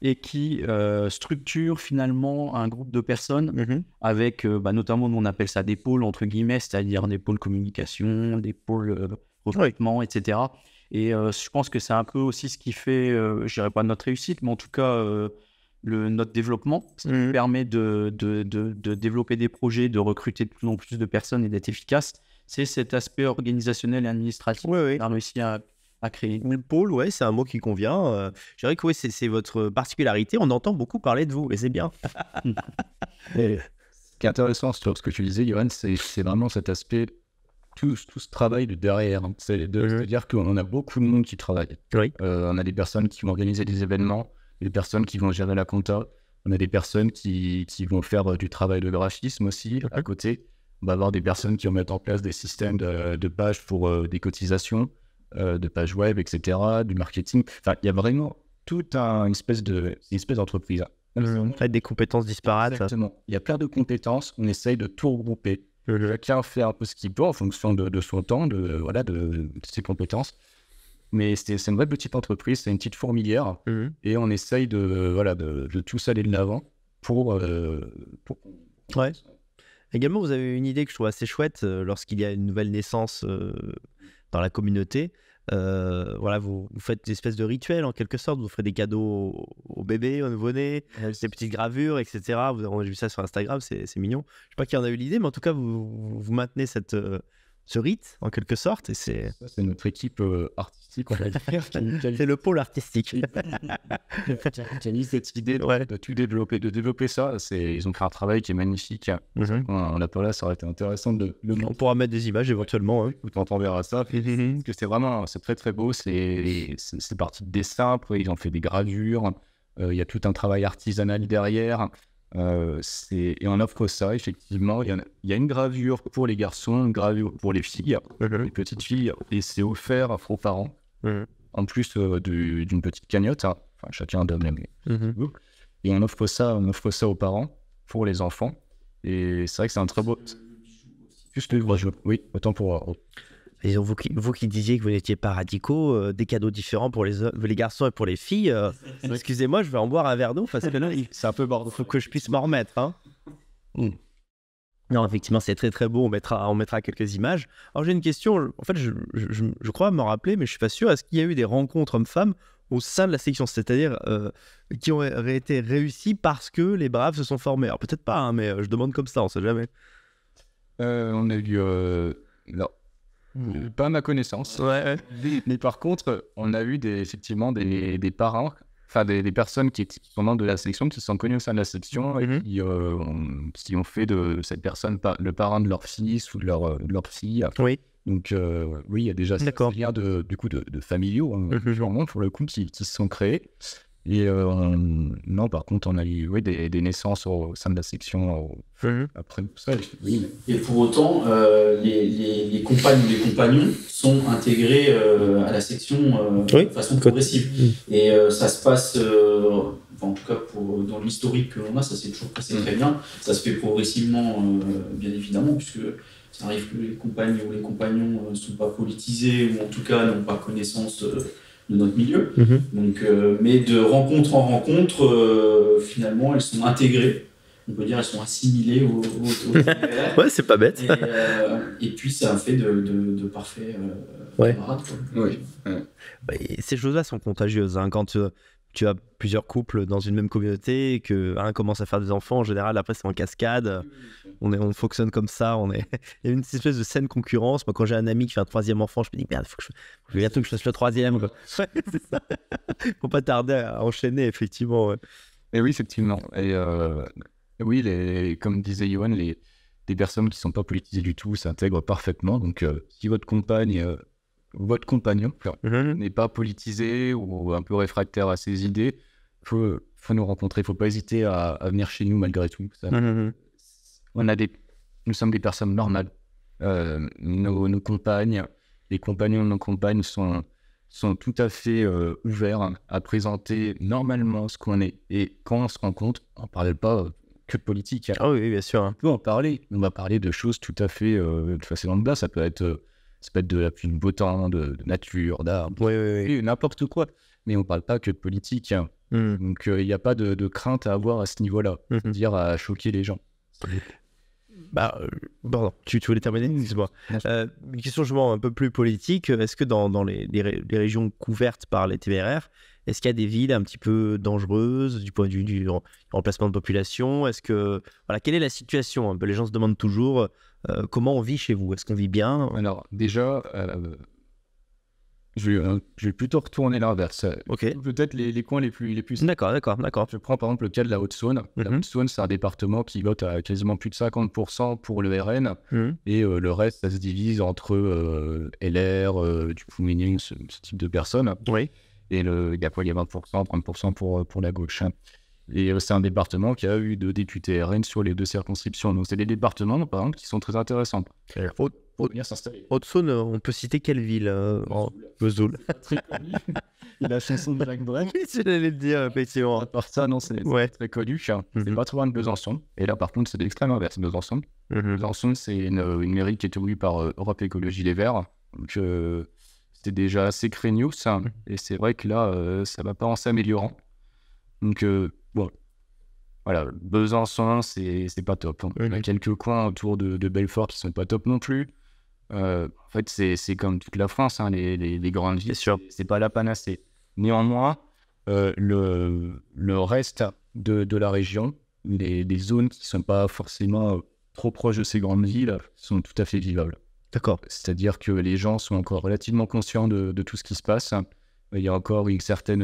et qui euh, structure finalement un groupe de personnes mmh avec euh, bah, notamment on appelle ça des pôles entre guillemets, c'est-à-dire des pôles communication, des pôles euh, recrutement, etc. Et je pense que c'est un peu aussi ce qui fait, je dirais pas notre réussite, mais en tout cas le, notre développement, mmh permet de, de, de, développer des projets, de recruter de plus en plus de personnes et d'être efficace, c'est cet aspect organisationnel et administratif. Oui, oui. a réussi à à créer. pôle, ouais, c'est un mot qui convient. Euh, je dirais que ouais, c'est votre particularité. On entend beaucoup parler de vous et c'est bien. ce qui est intéressant sur ce que tu disais, Johan c'est vraiment cet aspect, tout, tout ce travail de derrière. Hein. Mhm. C'est-à-dire qu'on qu'on a beaucoup de monde qui travaille. Euh, on a des personnes qui vont organiser des événements, des personnes qui vont gérer la compta, on a des personnes qui, qui vont faire euh, du travail de graphisme aussi mhm. à côté. On va avoir des personnes qui vont mettre en place des systèmes de, pages pour euh, des cotisations. Euh, de pages web, etc., du marketing. Enfin, il y a vraiment toute un, une espèce de une espèce d'entreprise. On Fait des compétences disparates. Exactement. Il y a plein de compétences. On essaye de tout regrouper. Chacun fait un peu ce qu'il peut en fonction de, son temps, de, voilà, de, ses compétences. Mais c'est une vraie petite entreprise, c'est une petite fourmilière. Et on essaye de, voilà, de, tous aller de l'avant pour, euh, Également, vous avez une idée que je trouve assez chouette euh, lorsqu'il y a une nouvelle naissance dans la communauté, euh, voilà, vous, faites des espèces de rituels en quelque sorte. Vous ferez des cadeaux au, bébé, au nouveau-né, des petites gravures, etc. Vous avez vu ça sur Instagram, c'est mignon. Je sais pas qui en a eu l'idée, mais en tout cas, vous maintenez cette, euh, ce rite, en quelque sorte. Et c'est... notre équipe euh, artistique, on va c'est le pôle artistique. cette idée de tout développer, de développer ça. C'est... Ils ont créé un travail qui est magnifique. Mhm. On, l'a pas là, ça aurait été intéressant de le On pourra mettre des images éventuellement. Hein. Ouais. On verra ça. que c'est vraiment, c'est très très beau. C'est, c'est, parti de dessins. Après, ils ont fait des gravures. Euh, il y a tout un travail artisanal derrière. Euh, c'est et on offre ça, effectivement. Il y, a, une gravure pour les garçons, une gravure pour les filles, mhm. les petites filles, et c'est offert à parents, mhm. en plus euh, d'une petite cagnotte. Hein. Enfin, chacun donne les mhm. Et on offre, ça, on offre ça aux parents, pour les enfants. Et c'est vrai que c'est un très beau. Juste oui, autant pour. Euh, vous, qui, disiez que vous n'étiez pas radicaux, euh, des cadeaux différents pour les, les garçons et pour les filles. Euh, excusez-moi, je vais en boire un verre d'eau c'est un peu bordel. Il faut que je puisse m'en remettre. Hein. Hmm. Non, effectivement, c'est très très beau. On mettra, on mettra quelques images. Alors, j'ai une question. En fait, je, crois m'en rappeler, mais je suis pas sûr. Est-ce qu'il y a eu des rencontres hommes-femmes au sein de la sélection, c'est-à-dire euh, qui ont été réussies parce que les braves se sont formés Alors, peut-être pas, hein, mais je demande comme ça, on sait jamais. on a eu. Non, euh, pas à ma connaissance. Mais par contre, on a eu des, effectivement des, des parents, enfin des, des, personnes qui, étaient sont de la sélection, qui se sont connues au sein de la sélection et mhm. qui, euh, ont, qui, ont, fait de cette personne le parent de leur fils ou de leur, leur fille. Oui. Donc, euh, oui, il y a déjà ces liens de, du coup, de, de familiaux, hein, mhm. pour le coup, qui se sont créés. Et euh, non, par contre, on a eu des, des, naissances au sein de la section au feu, mhm. après ça. Et pour autant, euh, les, les, compagnes ou les compagnons sont intégrés euh, à la section de façon progressive. Mm. Et ça se passe, en tout cas pour, dans l'historique que l'on a, ça s'est toujours passé mm. très bien. Ça se fait progressivement, bien évidemment, puisque ça arrive que les compagnes ou les compagnons ne sont pas politisés ou en tout cas n'ont pas connaissance de notre milieu. Mhm. Donc, euh, mais de rencontre en rencontre, euh, finalement, elles sont intégrées. On peut dire elles sont assimilées au, au, Ouais, c'est pas bête. Et, euh, puis ça fait de, de, parfaits ouais. camarades. Ces choses-là sont contagieuses. Hein. Quand tu, as plusieurs couples dans une même communauté et que un commence à faire des enfants, en général, après c'est en cascade on, fonctionne comme ça. On est... Il y a une espèce de saine concurrence. Moi, quand j'ai un ami qui fait un troisième enfant, je me dis, merde, faut je, faut bientôt que je fasse le troisième. Quoi. Faut pas tarder à enchaîner, effectivement. Et oui, effectivement. Et euh, oui, les, comme disait Yohan les, personnes qui sont pas politisées du tout s'intègrent parfaitement. Donc, euh, si votre compagne, euh, votre compagnon, mm-hmm. n'est pas politisé ou un peu réfractaire à ses idées, faut, faut nous rencontrer. Faut pas hésiter à, venir chez nous malgré tout. Mm-hmm on a des, nous sommes des personnes normales. Euh, nos, compagnes, les compagnons de nos compagnes sont, sont tout à fait euh, ouverts à présenter normalement ce qu'on est. Et quand on se rend compte, on ne parle pas que de politique. Ah oui, bien sûr. Hein. On peut en parler. On va parler de choses tout à fait euh, de lambda. Ça peut être, euh, ça peut être de la pluie de beau temps, de, nature, d'arbres, oui, n'importe quoi. Mais on ne parle pas que de politique. Hmm. Donc il n'y a pas de, de, crainte à avoir à ce niveau-là, hmm. cest à dire à choquer les gens. Bah, euh, pardon, tu, tu voulais terminer Excuse-moi. Euh, une question justement un peu plus politique. Est-ce que dans, dans les, les, régions couvertes par les TBRR, est-ce qu'il y a des villes un petit peu dangereuses du point de vue du remplacement de population Est-ce que voilà, quelle est la situation Les gens se demandent toujours euh, comment on vit chez vous. Est-ce qu'on vit bien Alors déjà, euh, je, vais plutôt retourner l'inverse. Ok. Peut-être les, coins les plus, les plus. D'accord, d'accord, d'accord. Je prends par exemple le cas de la Haute-Saône. La mhm. Haute-Saône, c'est un département qui vote à quasiment plus de 50% pour le RN. Mhm. Et euh, le reste, ça se divise entre euh, LR, du coup, ce, ce, type de personnes. Oui. Et il y a Il y a 20%, 30% pour, pour la gauche. Et c'est un département qui a eu deux députés RN sur les deux circonscriptions. Donc, c'est des départements, par exemple, qui sont très intéressants. Haute, s'installer. saône on peut citer quelle ville Vesoul. Euh, La chanson de Jacques Brel. Oui, j'allais le dire, effectivement. À part ça, non, c'est très connu. Je hein. n'ai mhm. pas trop un de Besançon. Et là, par contre, c'est l'extrême inverse, Besançon. Mhm. Besançon, c'est euh, une, mairie qui est tenue par euh, Europe Écologie Les Verts. Donc, c'était déjà assez craignos. ça. Mhm. Et c'est vrai que là, ça ne va pas en s'améliorant. Donc, voilà, Besançon, c'est pas top. Hein. Il y a quelques coins autour de, Belfort qui sont pas top non plus. Euh, en fait, c'est comme toute la France, hein, les, les, grandes villes, c'est pas la panacée. Néanmoins, euh, le, le reste de, de la région, les, zones qui sont pas forcément euh, trop proches de ces grandes villes, sont tout à fait vivables. D'accord. C'est-à-dire que les gens sont encore relativement conscients de, tout ce qui se passe. Il y a encore une certaine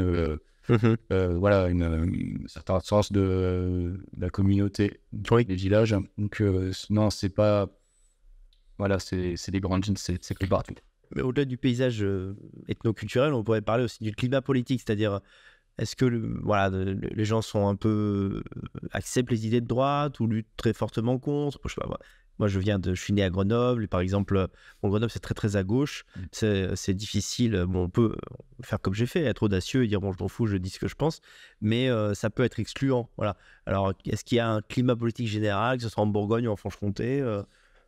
Mmh euh, voilà, une, certaine un certain sens de, la communauté des villages. Donc, euh, non, c'est pas. Voilà, c'est des grandes jeans, c'est plus partout. Mais au-delà du paysage euh, ethnoculturel, on pourrait parler aussi du climat politique, c'est-à-dire. Est-ce que voilà, les gens sont un peu acceptent les idées de droite ou luttent très fortement contre Je sais pas. Moi, je viens de, je suis né à Grenoble. Par exemple, Grenoble, c'est très très à gauche. Mm. C'est difficile. Bon, on peut faire comme j'ai fait, être audacieux et dire bon, je m'en fous, je dis ce que je pense. Mais euh, ça peut être excluant. Voilà. Alors, est-ce qu'il y a un climat politique général, que ce soit en Bourgogne ou en Franche-Comté euh?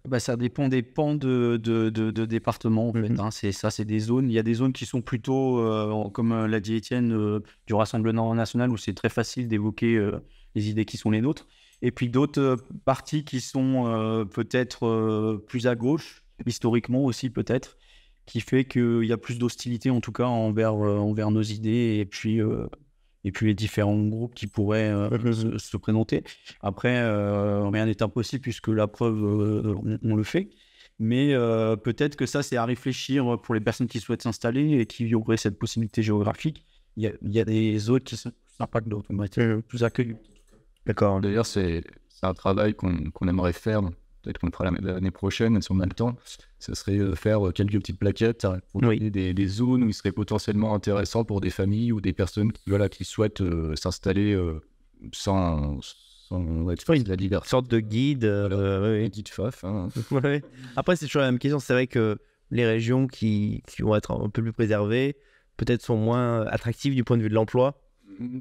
bah, ça dépend des pans de, de, départements. Mhm. Hein. C'est ça, c'est des zones. Il y a des zones qui sont plutôt, euh, comme l'a dit Étienne, du Rassemblement national, où c'est très facile d'évoquer les idées qui sont les nôtres et puis d'autres euh, parties qui sont euh, peut-être euh, plus à gauche, historiquement aussi peut-être, qui fait qu'il y a plus d'hostilité en tout cas envers, envers nos idées et puis, et puis les différents groupes qui pourraient se, présenter. Après, rien n'est impossible puisque la preuve, on, le fait. Mais peut-être que ça, c'est à réfléchir pour les personnes qui souhaitent s'installer et qui auraient cette possibilité géographique. Il y, a, des autres qui sont sympas que d'autres, plus accueillis. D'accord. D'ailleurs, c'est un travail qu'on aimerait faire. Peut-être qu'on le fera l'année prochaine, si on a le temps. Ça serait euh, faire euh, quelques petites plaquettes hein, pour des, zones où il serait potentiellement intéressant pour des familles ou des personnes voilà, qui souhaitent euh, s'installer sans, sans être la Une sorte de guide. Euh, oui. guide faf. Hein. Après, c'est toujours la même question. C'est vrai que les régions qui, qui vont être un peu plus préservées, peut-être sont moins attractives du point de vue de l'emploi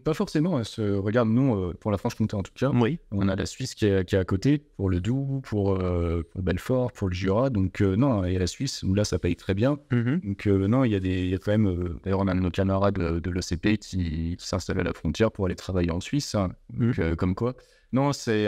pas forcément. Hein, regarde, nous euh, pour la Franche-Comté en tout cas. Oui. On a la Suisse qui est, qui est à côté, pour le Doubs, pour, euh, Belfort, pour le Jura. Donc, euh, non, il y a la Suisse, où là, ça paye très bien. Mhm. Donc, non, il y, a des, y a quand même. D'ailleurs, on a nos camarades de, l'OCP l'ECP qui, s'installent à la frontière pour aller travailler en Suisse. Hein. Mhm. comme quoi. Non, c'est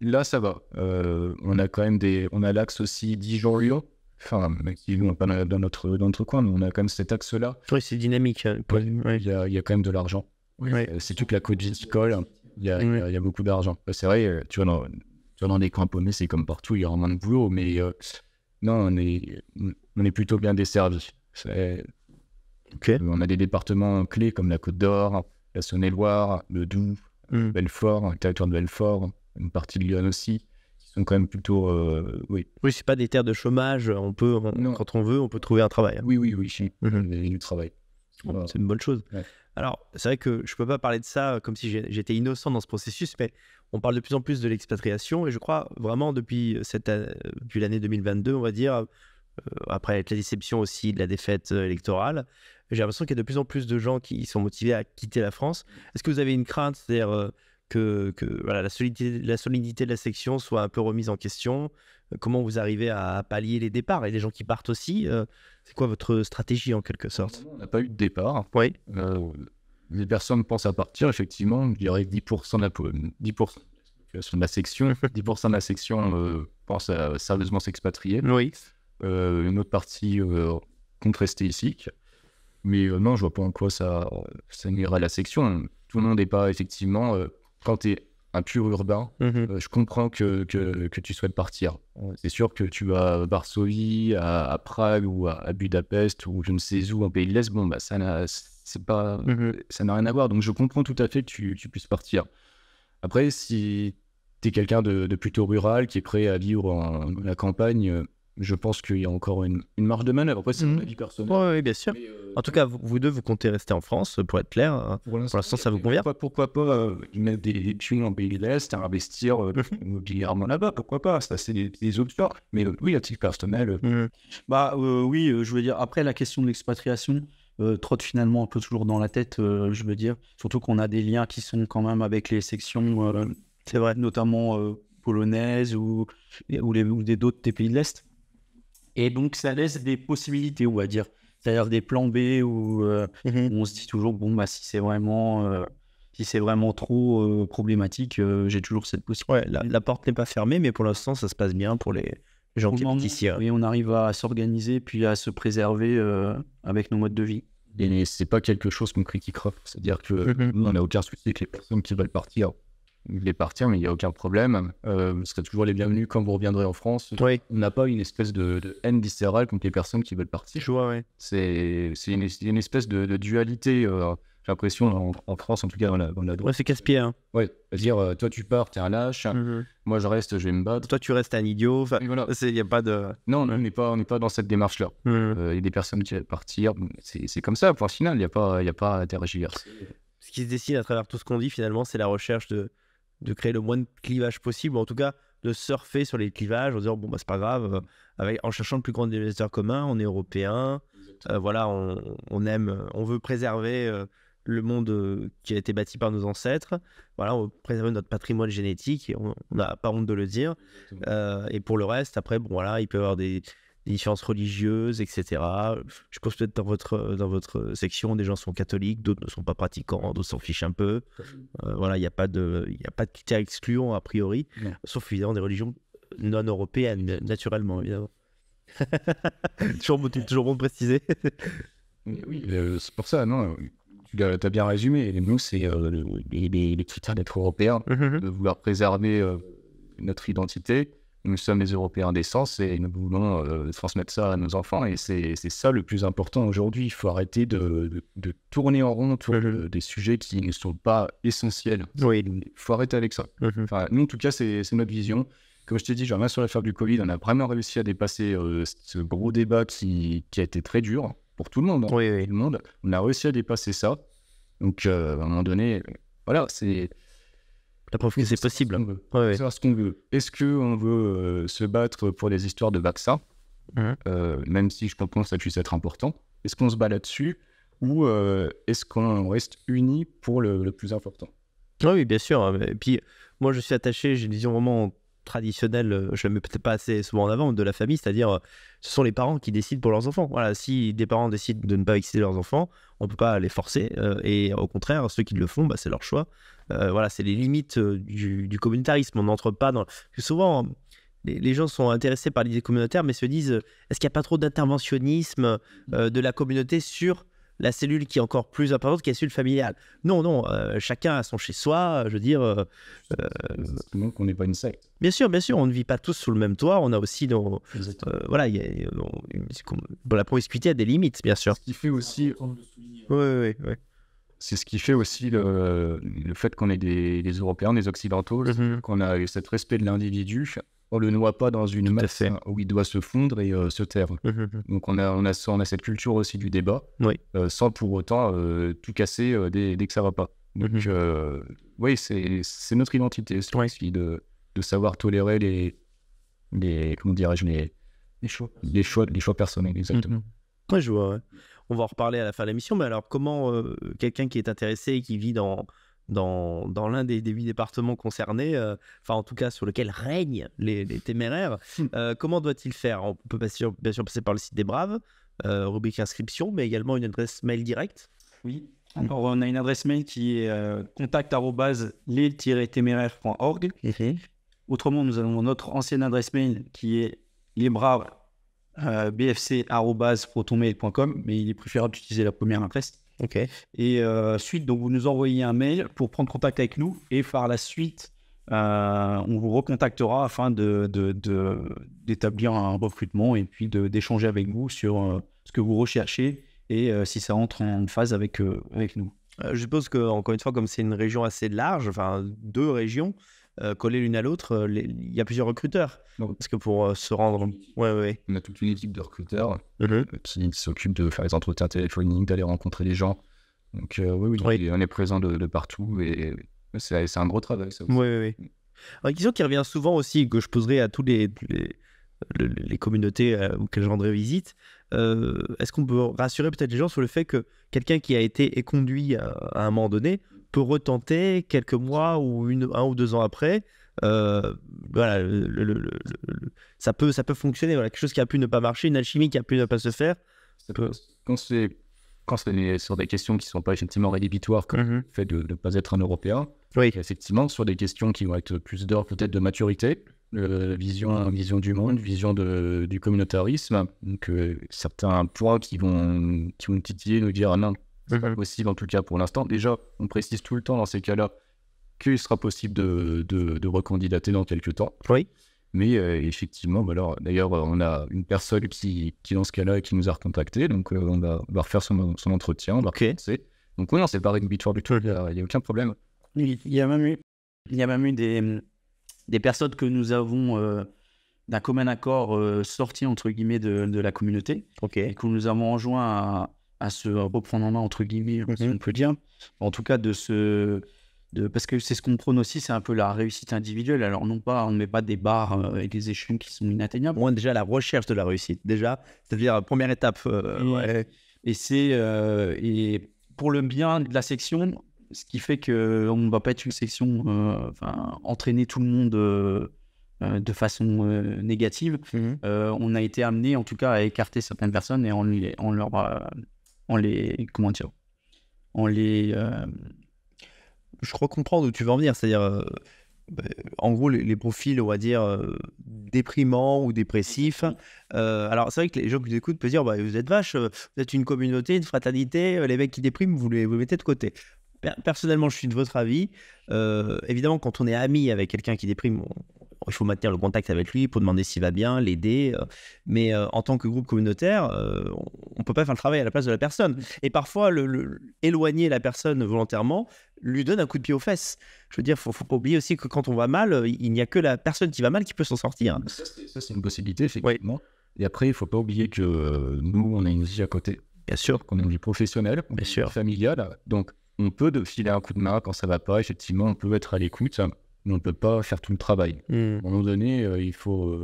là ça va. on a quand même des, on a l'axe aussi Dijon-Lyon, enfin qui nous dans notre dans notre coin, mais on a quand même cet axe-là. Oui, c'est dynamique. Hein, y il y, a quand même de l'argent. Oui. Euh, c'est toute la Côte school. Il y a, il y a beaucoup d'argent. Bah, c'est vrai, euh, tu vois, dans, tu les camps paumés, c'est comme partout, il y a moins de boulot, mais euh, non, on est, on est plutôt bien desservi. On a des départements clés comme la Côte d'Or, la Saône-et-Loire, le Doubs, mm. Belfort, le territoire de Belfort, une partie de Lyon aussi qui sont quand même plutôt. oui, oui c'est pas des terres de chômage. On peut, quand on veut, on peut trouver un travail. Hein. Oui, oui, oui. Mm-hmm. Il y a du travail c'est une bonne chose. Alors, c'est vrai que je ne peux pas parler de ça euh, comme si j'étais innocent dans ce processus, mais on parle de plus en plus de l'expatriation et je crois vraiment depuis, cette, euh, depuis l'année 2022, on va dire, euh, après la déception aussi de la défaite électorale, j'ai l'impression qu'il y a de plus en plus de gens qui sont motivés à quitter la France. Est-ce que vous avez une crainte, c'est-à-dire que, voilà, la, solidité, la solidité de la section soit un peu remise en question Comment vous arrivez à pallier les départs et les gens qui partent aussi euh, C'est quoi votre stratégie en quelque sorte On n'a pas eu de départ. Oui. Euh, les personnes pensent à partir, effectivement, je dirais 10% de la, 10% de la section, 10% de la section euh, pense à sérieusement s'expatrier. Oui. une autre partie compte rester ici. Mais non, je vois pas en quoi ça, ça nuira à la section. Tout le monde n'est pas effectivement. quand tu es un pur urbain, mhm. euh, je comprends que, que, tu souhaites partir. C'est sûr que tu vas à Varsovie, à, Prague ou à, Budapest ou je ne sais où, en pays de l'Est, bon, bah, ça n'a pas, mhm. ça n'a rien à voir. Donc je comprends tout à fait que tu, puisses partir. Après, si tu es quelqu'un de, plutôt rural qui est prêt à vivre en, en la campagne, euh, je pense qu'il y a encore une, marge de manœuvre. Après, c'est mon mhm. avis Oui, bien sûr. Euh, en tout cas, vous, deux, vous comptez rester en France, euh, pour être clair. Hein. Pour l'instant, ça vous convient Pourquoi, pas euh, mettre des tuiles en pays de l'Est, investir euh, là-bas Pourquoi pas Ça, c'est des, options. Mais oui, à titre personnel. Mhm. Bah, oui, je veux dire, après la question de l'expatriation, trotte finalement un peu toujours dans la tête, je veux dire. Surtout qu'on a des liens qui sont quand même avec les sections, c'est vrai, notamment polonaises ou, ou, des d'autres pays de l'Est. Et donc, ça laisse des possibilités, on va dire. C'est-à-dire des plans B où, euh, mhm. on se dit toujours, bon, bah, si c'est vraiment, euh, si c'est vraiment trop euh, problématique, j'ai toujours cette possibilité. Ouais, la, porte n'est pas fermée, mais pour l'instant, ça se passe bien pour les gens qui ici. Oui, on arrive à s'organiser puis à se préserver avec nos modes de vie. Et c'est pas quelque chose qu'on critiquera. C'est-à-dire que nous, mhm. on n'a aucun souci avec les personnes qui veulent partir voulez partir, mais il n'y a aucun problème. Euh, vous toujours les bienvenus quand vous reviendrez en France. On n'a pas une espèce de, haine viscérale contre les personnes qui veulent partir. Je C'est une, espèce de, dualité. Euh, j'ai l'impression, en, France, en tout cas, on a... dans la Ouais, c'est casse-pied. Hein. Ouais, c'est-à-dire, euh, toi, tu pars, t'es un lâche. Mm-hmm. Moi, je reste, je vais me battre. Toi, tu restes un idiot. Il voilà. a pas de. Non, on n'est pas, on pas dans cette démarche-là. Mm-hmm. Euh, il y a des personnes qui veulent partir. C'est comme ça, point final. Il n'y a, pas, y a pas à interagir. Ce qui se décide à travers tout ce qu'on dit, finalement, c'est la recherche de, de créer le moins de clivages possible, ou en tout cas de surfer sur les clivages en disant bon bah c'est pas grave, euh, en cherchant le plus grand investisseur commun, on est européen, euh, voilà, on, aime, on veut préserver euh, le monde qui a été bâti par nos ancêtres, voilà, on veut préserver notre patrimoine génétique, on n'a pas honte de le dire, et pour le reste, après bon voilà, il peut y avoir des différences religieuses, etc. Je pense peut-être dans votre, dans votre section, des gens sont catholiques, d'autres ne sont pas pratiquants, d'autres s'en fichent un peu. Euh, voilà, il n'y a pas de, il a pas critères excluants a priori, sauf évidemment des religions non européennes, naturellement, évidemment. toujours, toujours bon de préciser. oui, euh, c'est pour ça, non tu as bien résumé. Nous, c'est euh, les, critères d'être européen, mmh, mmh, mmh. de vouloir préserver notre identité nous sommes des Européens d'essence et nous voulons euh, transmettre ça à nos enfants. Et c'est ça le plus important aujourd'hui. Il faut arrêter de, de, tourner en rond mhm. des sujets qui ne sont pas essentiels. Oui. Il faut arrêter avec ça. Mhm. Enfin, nous, en tout cas, c'est notre vision. Comme je t'ai dit, je sur l'affaire du Covid. On a vraiment réussi à dépasser euh, ce gros débat qui, qui, a été très dur pour tout le monde. Hein, oui, le monde. On a réussi à dépasser ça. Donc, euh, à un moment donné, voilà, c'est la preuve que c'est possible. ce qu'on veut. Est-ce qu'on veut euh, se battre pour des histoires de vaccins, mmh. euh, même si je comprends que ça puisse être important Est-ce qu'on se bat là-dessus ou euh, est-ce qu'on reste unis pour le, plus important ah Oui, bien sûr. Et hein, puis, moi, je suis attaché, j'ai une vision vraiment traditionnel, euh, je la mets peut-être pas assez souvent en avant, de la famille, c'est-à-dire euh, ce sont les parents qui décident pour leurs enfants. Voilà, si des parents décident de ne pas exciter leurs enfants, on ne peut pas les forcer, euh, et au contraire, ceux qui le font, bah, c'est leur choix. voilà, c'est les limites du, communautarisme, on n'entre pas dans... Souvent, hein, les, gens sont intéressés par l'idée communautaire, mais se disent, est-ce qu'il n'y a pas trop d'interventionnisme de la communauté sur la cellule qui est encore plus importante, qui est la cellule familiale. Non, non, euh, chacun a son chez-soi, je veux dire. Donc euh, euh, on n'est pas une secte. Bien sûr, bien sûr, on ne vit pas tous sous le même toit, on a aussi dans voilà, la promiscuité a des limites, bien sûr. Ce qui fait aussi. Oui, oui, oui. C'est ce qui fait aussi le, fait qu'on est des, Européens, des Occidentaux, mm-hmm. qu'on a cet respect de l'individu on le noie pas dans une masse hein, où il doit se fondre et euh, se taire. Mmh, mmh, mmh. Donc on a, on, a, on a cette culture aussi du débat, euh, sans pour autant euh, tout casser dès, que ça va pas. Donc oui, c'est notre identité, c'est oui. de, de, savoir tolérer les, les comment dirais-je les, les, choix. les choix, les choix personnels exactement. je vois. On va en reparler à la fin de l'émission. mais alors comment quelqu'un qui est intéressé et qui vit dans dans, l'un des, huit départements concernés, euh, enfin en tout cas sur lequel règnent les, téméraires, euh, comment doit-il faire On peut bien sûr, bien sûr passer par le site des Braves, euh, rubrique inscription, mais également une adresse mail directe. Oui, alors mm. on a une adresse mail qui est contact les mhm. Autrement, nous avons notre ancienne adresse mail qui est lesbraves.bfc.protonmail.com, mais il est préférable d'utiliser la première adresse. Et ensuite suite, donc vous nous envoyez un mail pour prendre contact avec nous et par la suite, euh, on vous recontactera afin d'établir de, de, un recrutement et puis d'échanger avec vous sur euh, ce que vous recherchez et euh, si ça entre en phase avec, avec nous. je suppose que encore une fois, comme c'est une région assez large, enfin deux régions, euh, coller l'une à l'autre, euh, il y a plusieurs recruteurs. Parce que pour euh, se rendre. On a toute une équipe de recruteurs mm-hmm. Ils qui s'occupe de faire les entretiens téléphoniques, d'aller rencontrer les gens. Donc, oui, oui, on est présent de, partout et c'est un gros travail, ça Oui, Alors, une question qui revient souvent aussi, que je poserai à tous les, les, communautés auxquelles je rendrai visite, est-ce qu'on peut rassurer peut-être les gens sur le fait que quelqu'un qui a été éconduit à un moment donné, peut retenter quelques mois ou une, un ou deux ans après. Euh, voilà, ça, peut, ça peut fonctionner. Voilà, quelque chose qui a pu ne pas marcher, une alchimie qui a pu ne pas se faire. Quand c'est quand sur des questions qui ne sont pas effectivement rédhibitoires, comme mhm. le fait de ne pas être un Européen, effectivement, sur des questions qui vont être plus d'or peut-être de maturité, euh, vision, vision du monde, vision de, du communautarisme, que euh, certains poids qui vont, qui vont titiller, nous dire ah non, c'est pas mhm. possible en tout cas pour l'instant. Déjà, on précise tout le temps dans ces cas-là qu'il sera possible de, de, recandidater dans quelques temps. Oui. Mais euh, effectivement, bah alors d'ailleurs, euh, on a une personne qui, qui dans ce cas-là, qui nous a recontacté. Donc, euh, on, va, va, refaire son, son entretien. On Donc, oui, on s'est pas avec du tout. Il n'y a, aucun problème. Il y a même eu, il y a même eu des, des personnes que nous avons. d'un commun accord sorties sorti entre guillemets de, la communauté Ok. et que nous avons enjoint à, à se reprendre en main, entre guillemets, hein, si mmh on peut dire. En tout cas, de se. De, parce que c'est ce qu'on prône aussi, c'est un peu la réussite individuelle. Alors, non pas, on ne met pas des barres euh, et des échelons qui sont inatteignables. Moi, déjà, la recherche de la réussite, déjà, c'est-à-dire première étape. Euh, et, c'est. Euh, et pour le bien de la section, ce qui fait qu'on ne va pas être une section, enfin, entraîner tout le monde de façon négative, mmh on a été amené en tout cas à écarter certaines personnes et en, en leur, on les comment dire on les euh, je crois comprendre où tu veux en venir c'est-à-dire euh, bah, en gros les, profils on va dire euh, déprimants ou dépressifs alors c'est vrai que les gens qui nous écoutent peuvent dire bah, vous êtes vache vous êtes une communauté une fraternité les mecs qui dépriment vous les vous mettez de côté personnellement je suis de votre avis évidemment quand on est ami avec quelqu'un qui déprime il faut maintenir le contact avec lui, pour demander s'il va bien, l'aider. Euh, mais euh, en tant que groupe communautaire, euh, on ne peut pas faire le travail à la place de la personne. Mm. Et parfois, le, éloigner la personne volontairement lui donne un coup de pied aux fesses. Je veux dire, il faut, faut pas oublier aussi que quand on va mal, il n'y a que la personne qui va mal qui peut s'en sortir. Ah, ça, c'est une possibilité, effectivement. Et après, il ne faut pas oublier que nous, on a une vie à côté. Bien sûr. Qu'on a une vie professionnelle, bien sûr. familiale. Donc, on peut filer un coup de main quand ça va pas. Effectivement, on peut être à l'écoute on ne peut pas faire tout le travail. Hmm. À un moment donné, euh, il faut.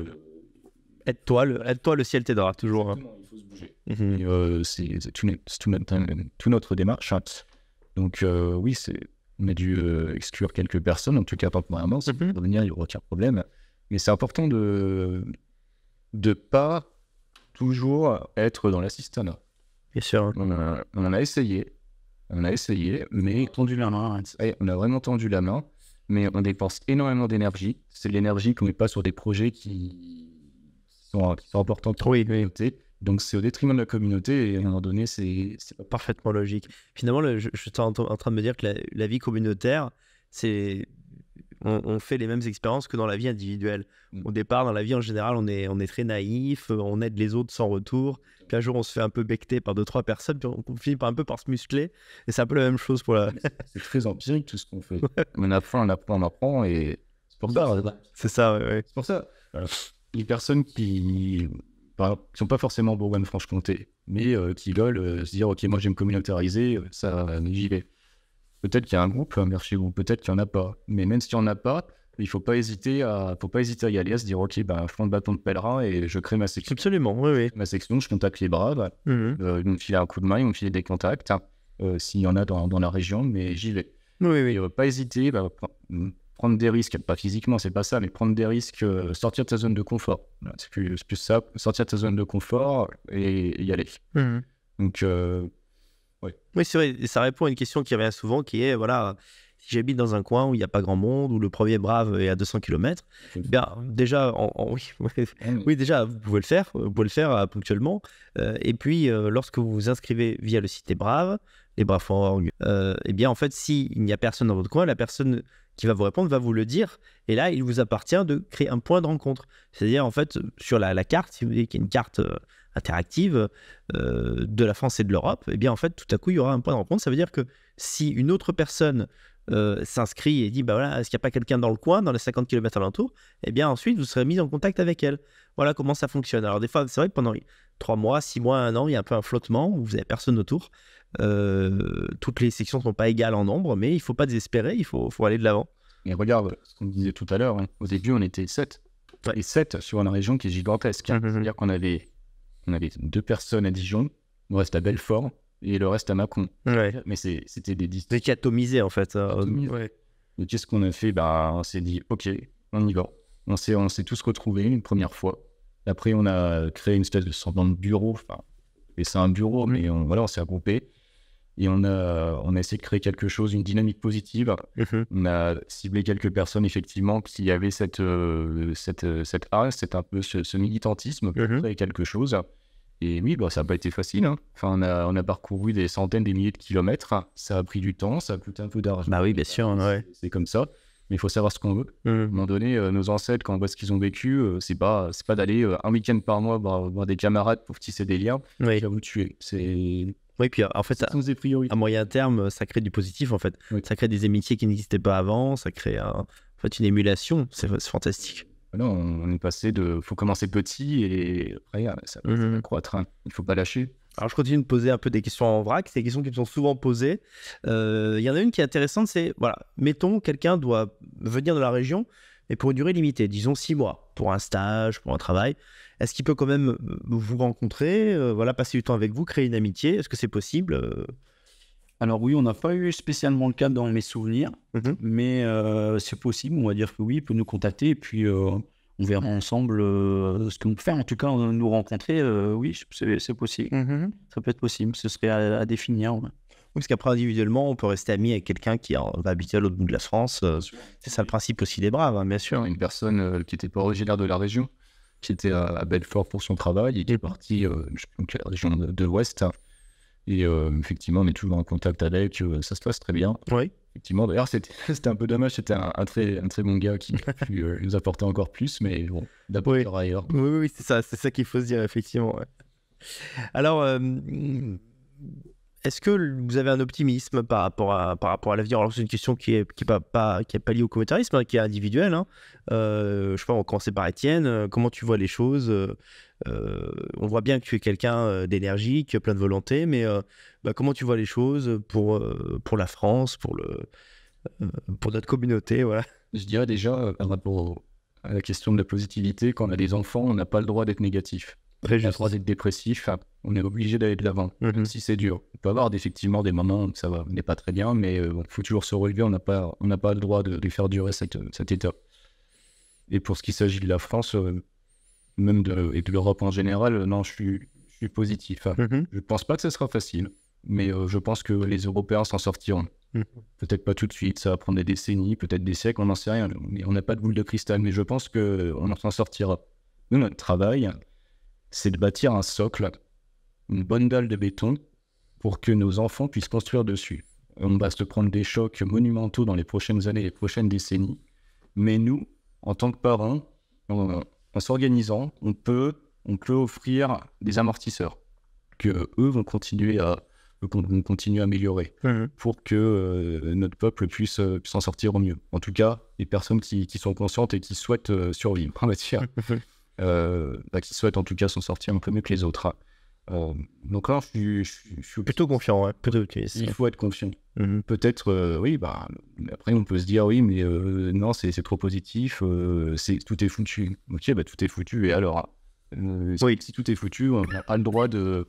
Aide-toi, euh, le, aide toi le ciel t'aidera toujours. Hein. Il faut se bouger. c'est tout, notre démarche. Hein. Donc, euh, oui, on a dû exclure quelques personnes, en tout cas temporairement. C'est peut mhm. venir, il y aura aucun problème. Mais c'est important de ne pas toujours être dans l'assistanat. Bien sûr. Hein. On, a, en a essayé. On a essayé, mais. tendu la main, hein. on a vraiment tendu la main mais on dépense énormément d'énergie. C'est l'énergie qu'on met pas sur des projets qui sont, importants pour la communauté. Donc c'est au détriment de la communauté et à un moment donné, c'est parfaitement logique. Finalement, je, suis en, train de me dire que la vie communautaire, c'est on, fait les mêmes expériences que dans la vie individuelle. Mm. Au départ, dans la vie en général, on est, très naïf, euh, on aide les autres sans retour. Puis un jour, on se fait un peu becter par deux, trois personnes, puis on, finit par un peu par se muscler. Et c'est un peu la même chose pour la. C'est très empirique tout ce qu'on fait. on apprend, on apprend, on apprend, et c'est pour ça. C'est ça, C'est pour ça. les personnes qui ne sont pas forcément Bourgogne-Franche-Comté, mais euh, qui veulent euh, se dire ok moi j'aime communautariser, ça j'y vais. Peut-être qu'il y a un groupe, un marché ou peut-être qu'il n'y en a pas. Mais même s'il n'y en a pas, il ne faut, pas hésiter à, faut pas hésiter à y aller, à se dire Ok, ben, je prends le bâton de pèlerin et je crée ma section. Absolument, oui, oui. Ma section, je contacte les bras, mm ils me filent un coup de main, ils me filent des contacts, hein. euh, s'il y en a dans, dans la région, mais j'y vais. Oui, oui. ne faut euh, pas hésiter, bah, hmm, prendre des risques, pas physiquement, c'est pas ça, mais prendre des risques, sortir de ta zone de confort. C'est plus, plus, ça, sortir de ta zone de confort et, y aller. Mhm. Donc, oui, oui c'est vrai. ça répond à une question qui revient souvent qui est voilà, si j'habite dans un coin où il n'y a pas grand monde, où le premier brave est à 200 km, bien, déjà, ah oui, oui, déjà, vous pouvez le faire, euh, vous pouvez le faire euh, ponctuellement. Euh, et puis, lorsque vous vous inscrivez via le site des braves, les orgue, eh bien, en fait, s'il n'y a personne dans votre coin, la personne qui va vous répondre va vous le dire. Et là, il vous appartient de créer un point de rencontre. C'est-à-dire, en fait, sur la, carte, si vous voulez qu'il y a une carte interactive euh, de la France et de l'Europe, et eh bien en fait, tout à coup, il y aura un point de rencontre. Ça veut dire que si une autre personne euh, s'inscrit et dit, bah voilà, est-ce qu'il n'y a pas quelqu'un dans le coin, dans les 50 km alentour et bien ensuite, vous serez mis en contact avec elle. Voilà comment ça fonctionne. Alors des fois, c'est vrai que pendant 3 mois, 6 mois, 1 an, il y a un peu un flottement, où vous n'avez personne autour. Euh, toutes les sections ne sont pas égales en nombre, mais il ne faut pas désespérer, il faut, faut aller de l'avant. Et regarde ce qu'on disait tout à l'heure, hein. au début on était 7. Et 7 sur une région qui est gigantesque. Hum, hum, hum. dire qu'on avait on avait deux personnes à Dijon, le reste à Belfort et le reste à Mâcon. Mais c'était des distances. C'était en fait. Hein. Donc qu'est-ce qu'on a fait bah, On s'est dit, ok, on y va. On s'est, on s'est tous retrouvés une première fois. Après, on a créé une espèce de semblant de bureau. Enfin, et c'est un bureau, mhm. mais on, voilà, on s'est regroupés. Et on a, on a essayé de créer quelque chose, une dynamique positive. Mhm. On a ciblé quelques personnes, effectivement, qui avaient cette, euh, cette, euh, cette ah, c'est un peu ce, militantisme, mhm. quelque chose. Et oui, bah, ça n'a pas été facile. Hein. Enfin, on a, parcouru des centaines, des milliers de kilomètres. Ça a pris du temps, ça a coûté un peu d'argent. Bah oui, bien sûr, ouais. c'est comme ça. Mais il faut savoir ce qu'on veut. Mhm. À un moment donné, euh, nos ancêtres, quand on voit ce qu'ils ont vécu, c'est pas, c'est pas d'aller un week-end par mois voir, des camarades pour tisser des liens. Oui. Ça vous tuer. C'est oui, puis en fait, à, moyen terme, ça crée du positif en fait. Ça crée des amitiés qui n'existaient pas avant, ça crée en fait une émulation, c'est fantastique. Ah non, on est passé de faut commencer petit et regarde, ça va mhm. croître, il hein. il faut pas lâcher. Alors je continue de poser un peu des questions en vrac, c'est des questions qui me sont souvent posées. Euh, il y en a une qui est intéressante, c'est voilà, mettons quelqu'un doit venir de la région, mais pour une durée limitée, disons six mois, pour un stage, pour un travail. Est-ce qu'il peut quand même euh, vous rencontrer, euh, voilà, passer du temps avec vous, créer une amitié Est-ce que c'est possible euh? Alors oui, on n'a pas eu spécialement le cas dans mes souvenirs, mmh mais c'est possible. On va dire que oui, il peut nous contacter et puis on verra ensemble ce qu'on peut faire. En tout cas, nous rencontrer, oui, c'est possible. Mmh ça peut être possible. Ce serait à, définir. Oui, parce qu'après, individuellement, on peut rester ami avec quelqu'un qui va habiter à l'autre bout de la France. C'est ça le principe aussi des braves, hein, bien sûr. Une personne qui n'était pas originaire de la région qui était à, Belfort pour son travail et est parti euh, à la région de, l'Ouest. Et euh, effectivement, on est toujours en contact avec, euh, ça se passe très bien. Oui. Effectivement, d'ailleurs, c'était un peu dommage, c'était un, très, un très bon gars qui euh, nous apportait encore plus, mais bon, d'abord oui. ailleurs. Oui, oui, c'est ça, ça qu'il faut se dire, effectivement. Alors, est-ce que vous avez un optimisme par rapport à, par rapport à l'avenir Alors, c'est une question qui n'est qui pas, liée au communautarisme, hein, qui est individuelle. Hein. Euh, je sais pas, on va commencer par Étienne. Euh, comment tu vois les choses euh, On voit bien que tu es quelqu'un d'énergie, qui a plein de volonté, mais bah, comment tu vois les choses pour, pour la France, pour, le, pour notre communauté voilà. Je dirais déjà, par rapport à la question de la positivité, quand on a des enfants, on n'a pas le droit d'être négatif. Après, je euh, crois être dépressif, on est obligé d'aller de l'avant, mhm. même si c'est dur. On peut avoir effectivement des moments où ça va, n'est pas très bien, mais il euh, faut toujours se relever, on n'a pas, on pas le droit de, faire durer cette, euh, cet état. Et pour ce qui s'agit de la France, même de, et de l'Europe en général, non, je suis, suis positif. Mhm. Je ne pense pas que ce sera facile, mais je pense que les Européens s'en sortiront. Mhm. Peut-être pas tout de suite, ça va prendre des décennies, peut-être des siècles, on n'en sait rien. On n'a pas de boule de cristal, mais je pense qu'on s'en sortira. Nous, notre travail, c'est de bâtir un socle, une bonne dalle de béton, pour que nos enfants puissent construire dessus. On va se prendre des chocs monumentaux dans les prochaines années, les prochaines décennies. Mais nous, en tant que parents, en, s'organisant, on peut, on peut offrir des amortisseurs que eux vont continuer à, continuer à améliorer mmh. pour que euh, notre peuple puisse euh, s'en sortir au mieux. En tout cas, les personnes qui, sont conscientes et qui souhaitent en euh, survivre. Euh, bah, qui souhaitent en tout cas s'en sortir un peu mieux que les autres. Euh, donc là, je, suis plutôt confiant, Il faut être confiant. Mhm. Peut-être, euh, oui, bah, après on peut se dire, oui, mais non, c'est trop positif, tout est foutu. Ok, bah, tout est foutu, et alors Si tout est foutu, on n'a pas le droit de,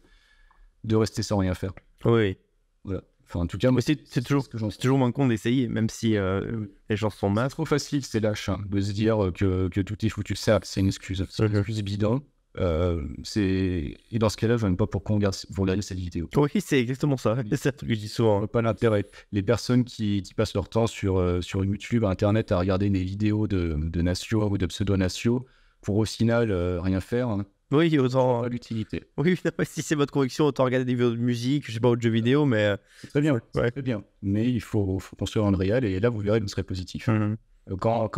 de rester sans rien faire. Oui. Voilà en tout cas, c'est toujours, toujours moins con d'essayer, même si euh, les gens sont mal. C'est trop facile, c'est lâche, hein, de se dire euh, que, que tout est foutu. C'est une excuse. C'est une excuse bidon. Euh, et dans ce cas-là, je ne pas pourquoi on regarde, vous regardez cette vidéo. Oui, c'est exactement ça. C'est ce que je dis souvent. Hein. Pas l'intérêt. Les personnes qui, passent leur temps sur, euh, sur YouTube, Internet, à regarder des vidéos de, de ou de pseudo-nationaux pour au final rien faire, hein. Oui, autant. Euh, l'utilité. Oui, si c'est votre conviction, autant regarder des vidéos de musique, je sais pas, autre jeu vidéo, mais. Euh, très bien, ouais. très bien. Mais il faut, construire en réel et là, vous verrez, vous serez positif. Mmh. Euh, quand,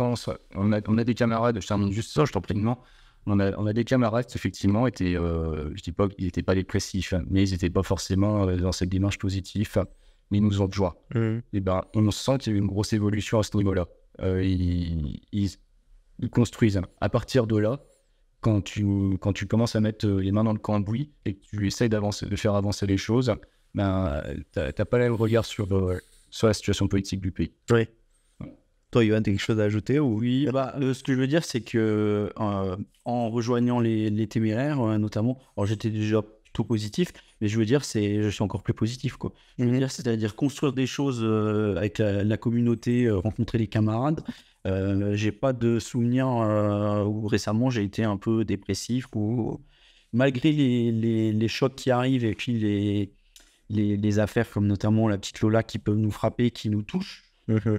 on, a, on a des camarades, je termine juste ça, je t'en prie, on a, des camarades effectivement, étaient, je dis pas qu'ils n'étaient pas dépressifs, hein, mais ils n'étaient pas forcément dans cette démarche positive, hein, mais ils nous ont de joie. Mmh. Et eh ben, on sent qu'il y a eu une grosse évolution à ce niveau-là. ils, construisent. Hein. À partir de là, quand tu, quand tu commences à mettre euh, les mains dans le cambouis et que tu essayes d'avancer, de faire avancer les choses, ben, tu n'as pas le regard euh, sur, la situation politique du pays. Oui. Toi, Yvan, tu as quelque chose à ajouter ou... Oui, bah, euh, ce que je veux dire, c'est que en rejoignant les, téméraires, notamment, j'étais déjà tout positif. Mais je veux dire, c'est, je suis encore plus positif, quoi. Mhm. c'est-à-dire construire des choses euh, avec la, communauté, euh, rencontrer les camarades. Euh, j'ai pas de souvenir où récemment j'ai été un peu dépressif ou malgré les, les, chocs qui arrivent et puis les, les, affaires comme notamment la petite Lola qui peuvent nous frapper, qui nous touche... Mhm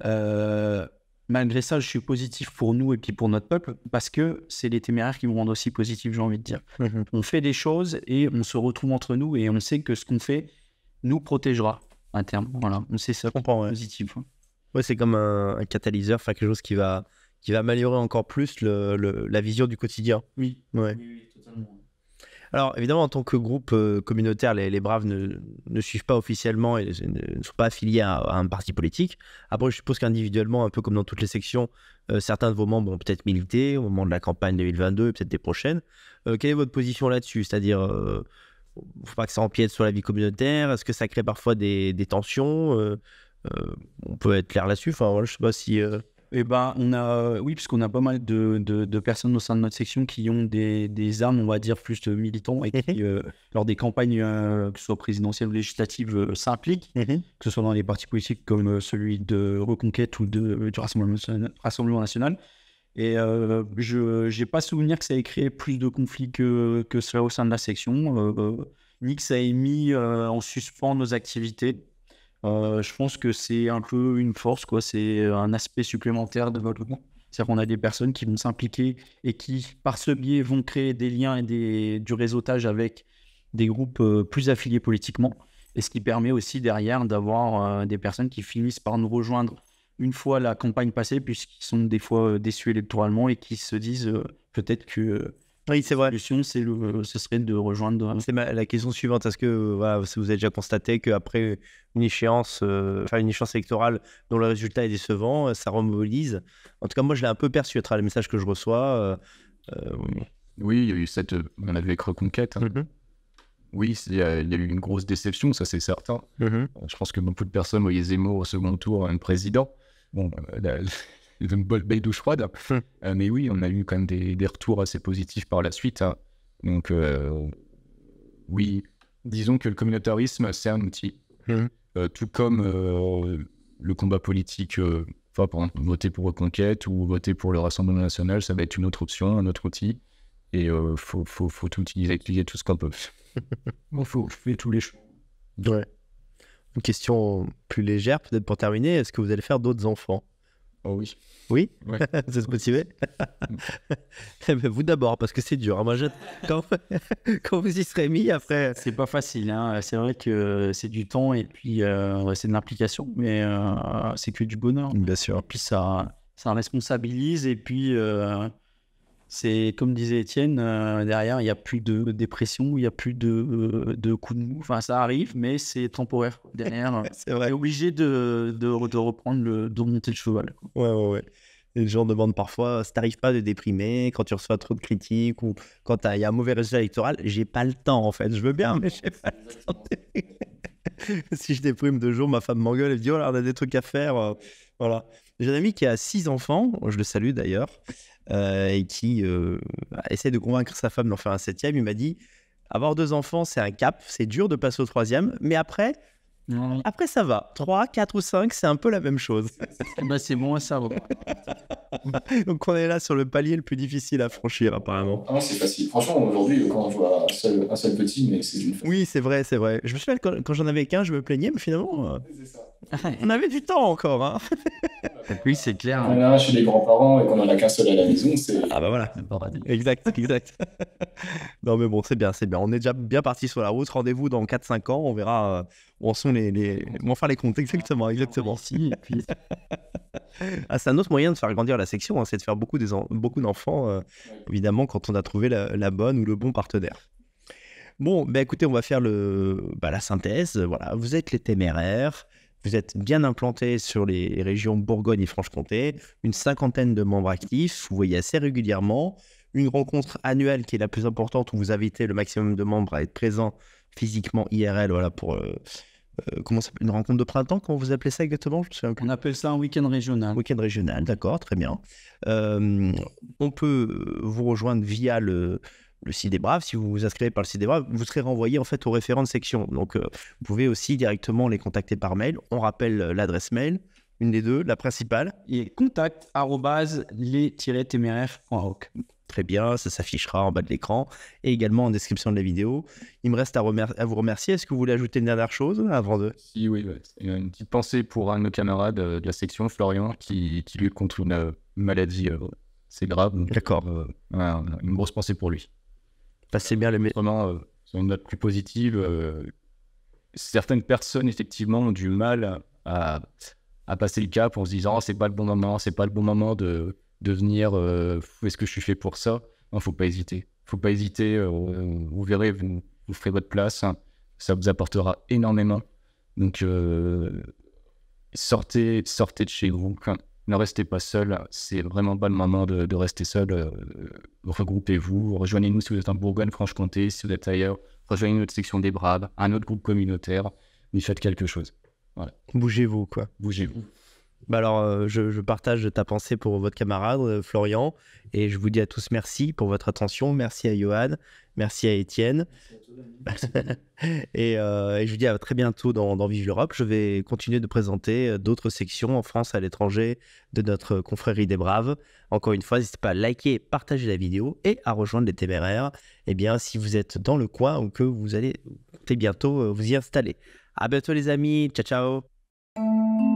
malgré ça, je suis positif pour nous et puis pour notre peuple, parce que c'est les téméraires qui me rendent aussi positif, j'ai envie de dire. Mhm. On fait des choses et on se retrouve entre nous et on sait que ce qu'on fait nous protégera à terme. Voilà, c'est ça. Je comprends, Positif. Hein. Ouais, c'est comme un, catalyseur, quelque chose qui va, qui va améliorer encore plus le, la vision du quotidien. Oui. oui, oui alors évidemment, en tant que groupe euh, communautaire, les, Braves ne, ne, suivent pas officiellement et ne, sont pas affiliés à, un parti politique. Après, je suppose qu'individuellement, un peu comme dans toutes les sections, euh, certains de vos membres ont peut-être milité au moment de la campagne 2022 et peut-être des prochaines. Euh, quelle est votre position là-dessus C'est-à-dire, ne faut pas que ça empiète sur la vie communautaire Est-ce que ça crée parfois des, tensions On peut être clair là-dessus. Enfin, je sais pas si. Eh ben, on a, euh, oui, puisqu'on a pas mal de, de, personnes au sein de notre section qui ont des, des armes, on va dire, plus de militants et qui, mhm. euh, lors des campagnes, euh, que ce soit présidentielles ou législatives, s'impliquent, mhm. que ce soit dans les partis politiques comme celui de Reconquête ou de, du Rassemblement, Rassemblement national. Et je n'ai pas souvenir que ça ait créé plus de conflits que, que cela au sein de la section, ni que ça ait mis en suspens nos activités. Euh, je pense que c'est un peu une force, quoi. C'est euh, un aspect supplémentaire de groupe, C'est-à-dire qu'on a des personnes qui vont s'impliquer et qui, par ce biais, vont créer des liens et des, du réseautage avec des groupes euh, plus affiliés politiquement. Et ce qui permet aussi derrière d'avoir des personnes qui finissent par nous rejoindre une fois la campagne passée, puisqu'ils sont des fois déçus électoralement et qui se disent peut-être que oui, c'est vrai. La solution, c'est euh, ce serait de rejoindre. Euh, c'est ma, la question suivante. Est-ce que euh, vous avez déjà constaté qu'après une échéance, enfin une échéance électorale dont le résultat est décevant, ça remobilise En tout cas, moi, je l'ai un peu perçu à travers les messages que je reçois. oui, il y a eu cette. On Reconquête. Hein. Mm-hmm. Oui, il y, a, eu une grosse déception, ça c'est certain. Mm-hmm. Je pense que beaucoup de personnes voyaient Zemmour au second tour, un président. Bon, une bonne belle douche froide. Hum. Euh, mais oui, on a eu quand même des, des retours assez positifs par la suite. Hein. Donc, euh, oui, disons que le communautarisme, c'est un outil. Hum. Euh, tout comme le combat politique, enfin, voter pour Reconquête ou voter pour le Rassemblement national, ça va être une autre option, un autre outil. Et il faut, faut, faut, tout utiliser, utiliser tout ce qu'on peut. Il faut faire tous les choses. Une question plus légère, peut-être pour terminer, est-ce que vous allez faire d'autres enfants Oh oui. Oui Vous êtes motivé mm. eh ben, Vous d'abord, parce que c'est dur. Hein. Moi, quand... vous y serez mis, après. Euh, c'est pas facile. Hein. C'est vrai que c'est du temps et puis euh, c'est de l'implication, mais euh, c'est que du bonheur. Bien sûr. puis ça, ça responsabilise et puis. C'est comme disait Étienne, euh, derrière, il n'y a plus de dépression, il n'y a plus de, euh, de coups de mou. Enfin, ça arrive, mais c'est temporaire. Derrière, c'est vrai. obligé de, de, reprendre, le, de remonter le cheval. Ouais, ouais, ouais. les gens demandent parfois ça t'arrive pas de déprimer quand tu reçois trop de critiques ou quand il y a un mauvais résultat électoral, j'ai pas le temps en fait. Je veux bien, mais j'ai pas le temps. si je déprime deux jours, ma femme m'engueule et me dit oh on a des trucs à faire. Euh, voilà. J'ai un ami qui a six enfants, je le salue d'ailleurs. Euh, et qui euh, essaie de convaincre sa femme d'en faire un septième, il m'a dit avoir deux enfants, c'est un cap, c'est dur de passer au troisième, mais après, après ça va. Trois, quatre ou cinq, c'est un peu la même chose. bah, c'est moins ça Donc on est là sur le palier le plus difficile à franchir apparemment. Non ah, c'est facile. Franchement, aujourd'hui, quand on voit un seul, petit, mais c'est une. Oui, c'est vrai, c'est vrai. Je me souviens quand, quand j'en avais qu'un, je me plaignais, mais finalement. Euh, c'est ça. On avait du temps encore. oui, hein. c'est clair. Hein. a chez les grands-parents et qu'on en a qu'un seul à la maison, c'est. Ah bah voilà. Exact, exact. non mais bon, c'est bien, c'est bien. On est déjà bien parti sur la route. Rendez-vous dans 4-5 ans. On verra euh, où en sont les. On va faire les comptes. Exactement, exactement. Si. Ah, ah, c'est un autre moyen de faire grandir la section, hein. c'est de faire beaucoup d'enfants, beaucoup d'enfants, euh, évidemment, quand on a trouvé la, bonne ou le bon partenaire. Bon, bah écoutez, on va faire le, bah, la synthèse. Voilà, vous êtes les téméraires. Vous êtes bien implanté sur les régions Bourgogne et Franche-Comté, une cinquantaine de membres actifs, vous voyez assez régulièrement, une rencontre annuelle qui est la plus importante où vous invitez le maximum de membres à être présents physiquement IRL, voilà pour euh, euh, comment une rencontre de printemps, comment vous appelez ça exactement Je On appelle ça un week-end régional. Week-end régional, d'accord, très bien. Euh, on peut vous rejoindre via le, le site des Braves. Si vous vous inscrivez par le site des Braves, vous serez renvoyé en fait aux référent de section. Donc, euh, vous pouvez aussi directement les contacter par mail. On rappelle euh, l'adresse mail, une des deux, la principale. Et contact les-téméraires.org. Très bien, ça s'affichera en bas de l'écran et également en description de la vidéo. Il me reste à, vous remercier. Est-ce que vous voulez ajouter une dernière chose euh, avant de... Si, oui, une petite pensée pour un de nos camarades de la section, Florian, qui, lutte contre une maladie. c'est grave. D'accord. une grosse pensée pour lui. Passez bien le message. Vraiment, euh, sur une note plus positive, euh, certaines personnes, effectivement, ont du mal à, à passer le cap en se disant ah, c'est pas le bon moment, c'est pas le bon moment de, devenir venir, euh, est-ce que je suis fait pour ça Non, faut pas hésiter. faut pas hésiter, vous, verrez, vous, ferez votre place, ça vous apportera énormément. Donc, sortez, sortez de chez vous ne restez pas seul. C'est vraiment pas le moment de, rester seul. Euh, regroupez-vous, rejoignez-nous si vous êtes en Bourgogne-Franche-Comté, si vous êtes ailleurs. Rejoignez notre section des Braves, un autre groupe communautaire. Mais faites quelque chose. Bougez-vous, quoi. Bougez-vous. Bah alors, euh, je, partage ta pensée pour votre camarade euh, Florian et je vous dis à tous merci pour votre attention. Merci à Johan, merci à Étienne. Euh, et, je vous dis à très bientôt dans, Vive l'Europe. Je vais continuer de présenter euh, d'autres sections en France, à l'étranger, de notre confrérie des Braves. Encore une fois, n'hésitez pas à liker, partager la vidéo et à rejoindre les téméraires. et eh bien, si vous êtes dans le coin ou que vous allez bientôt euh, vous y installer. À bientôt, les amis. Ciao, ciao.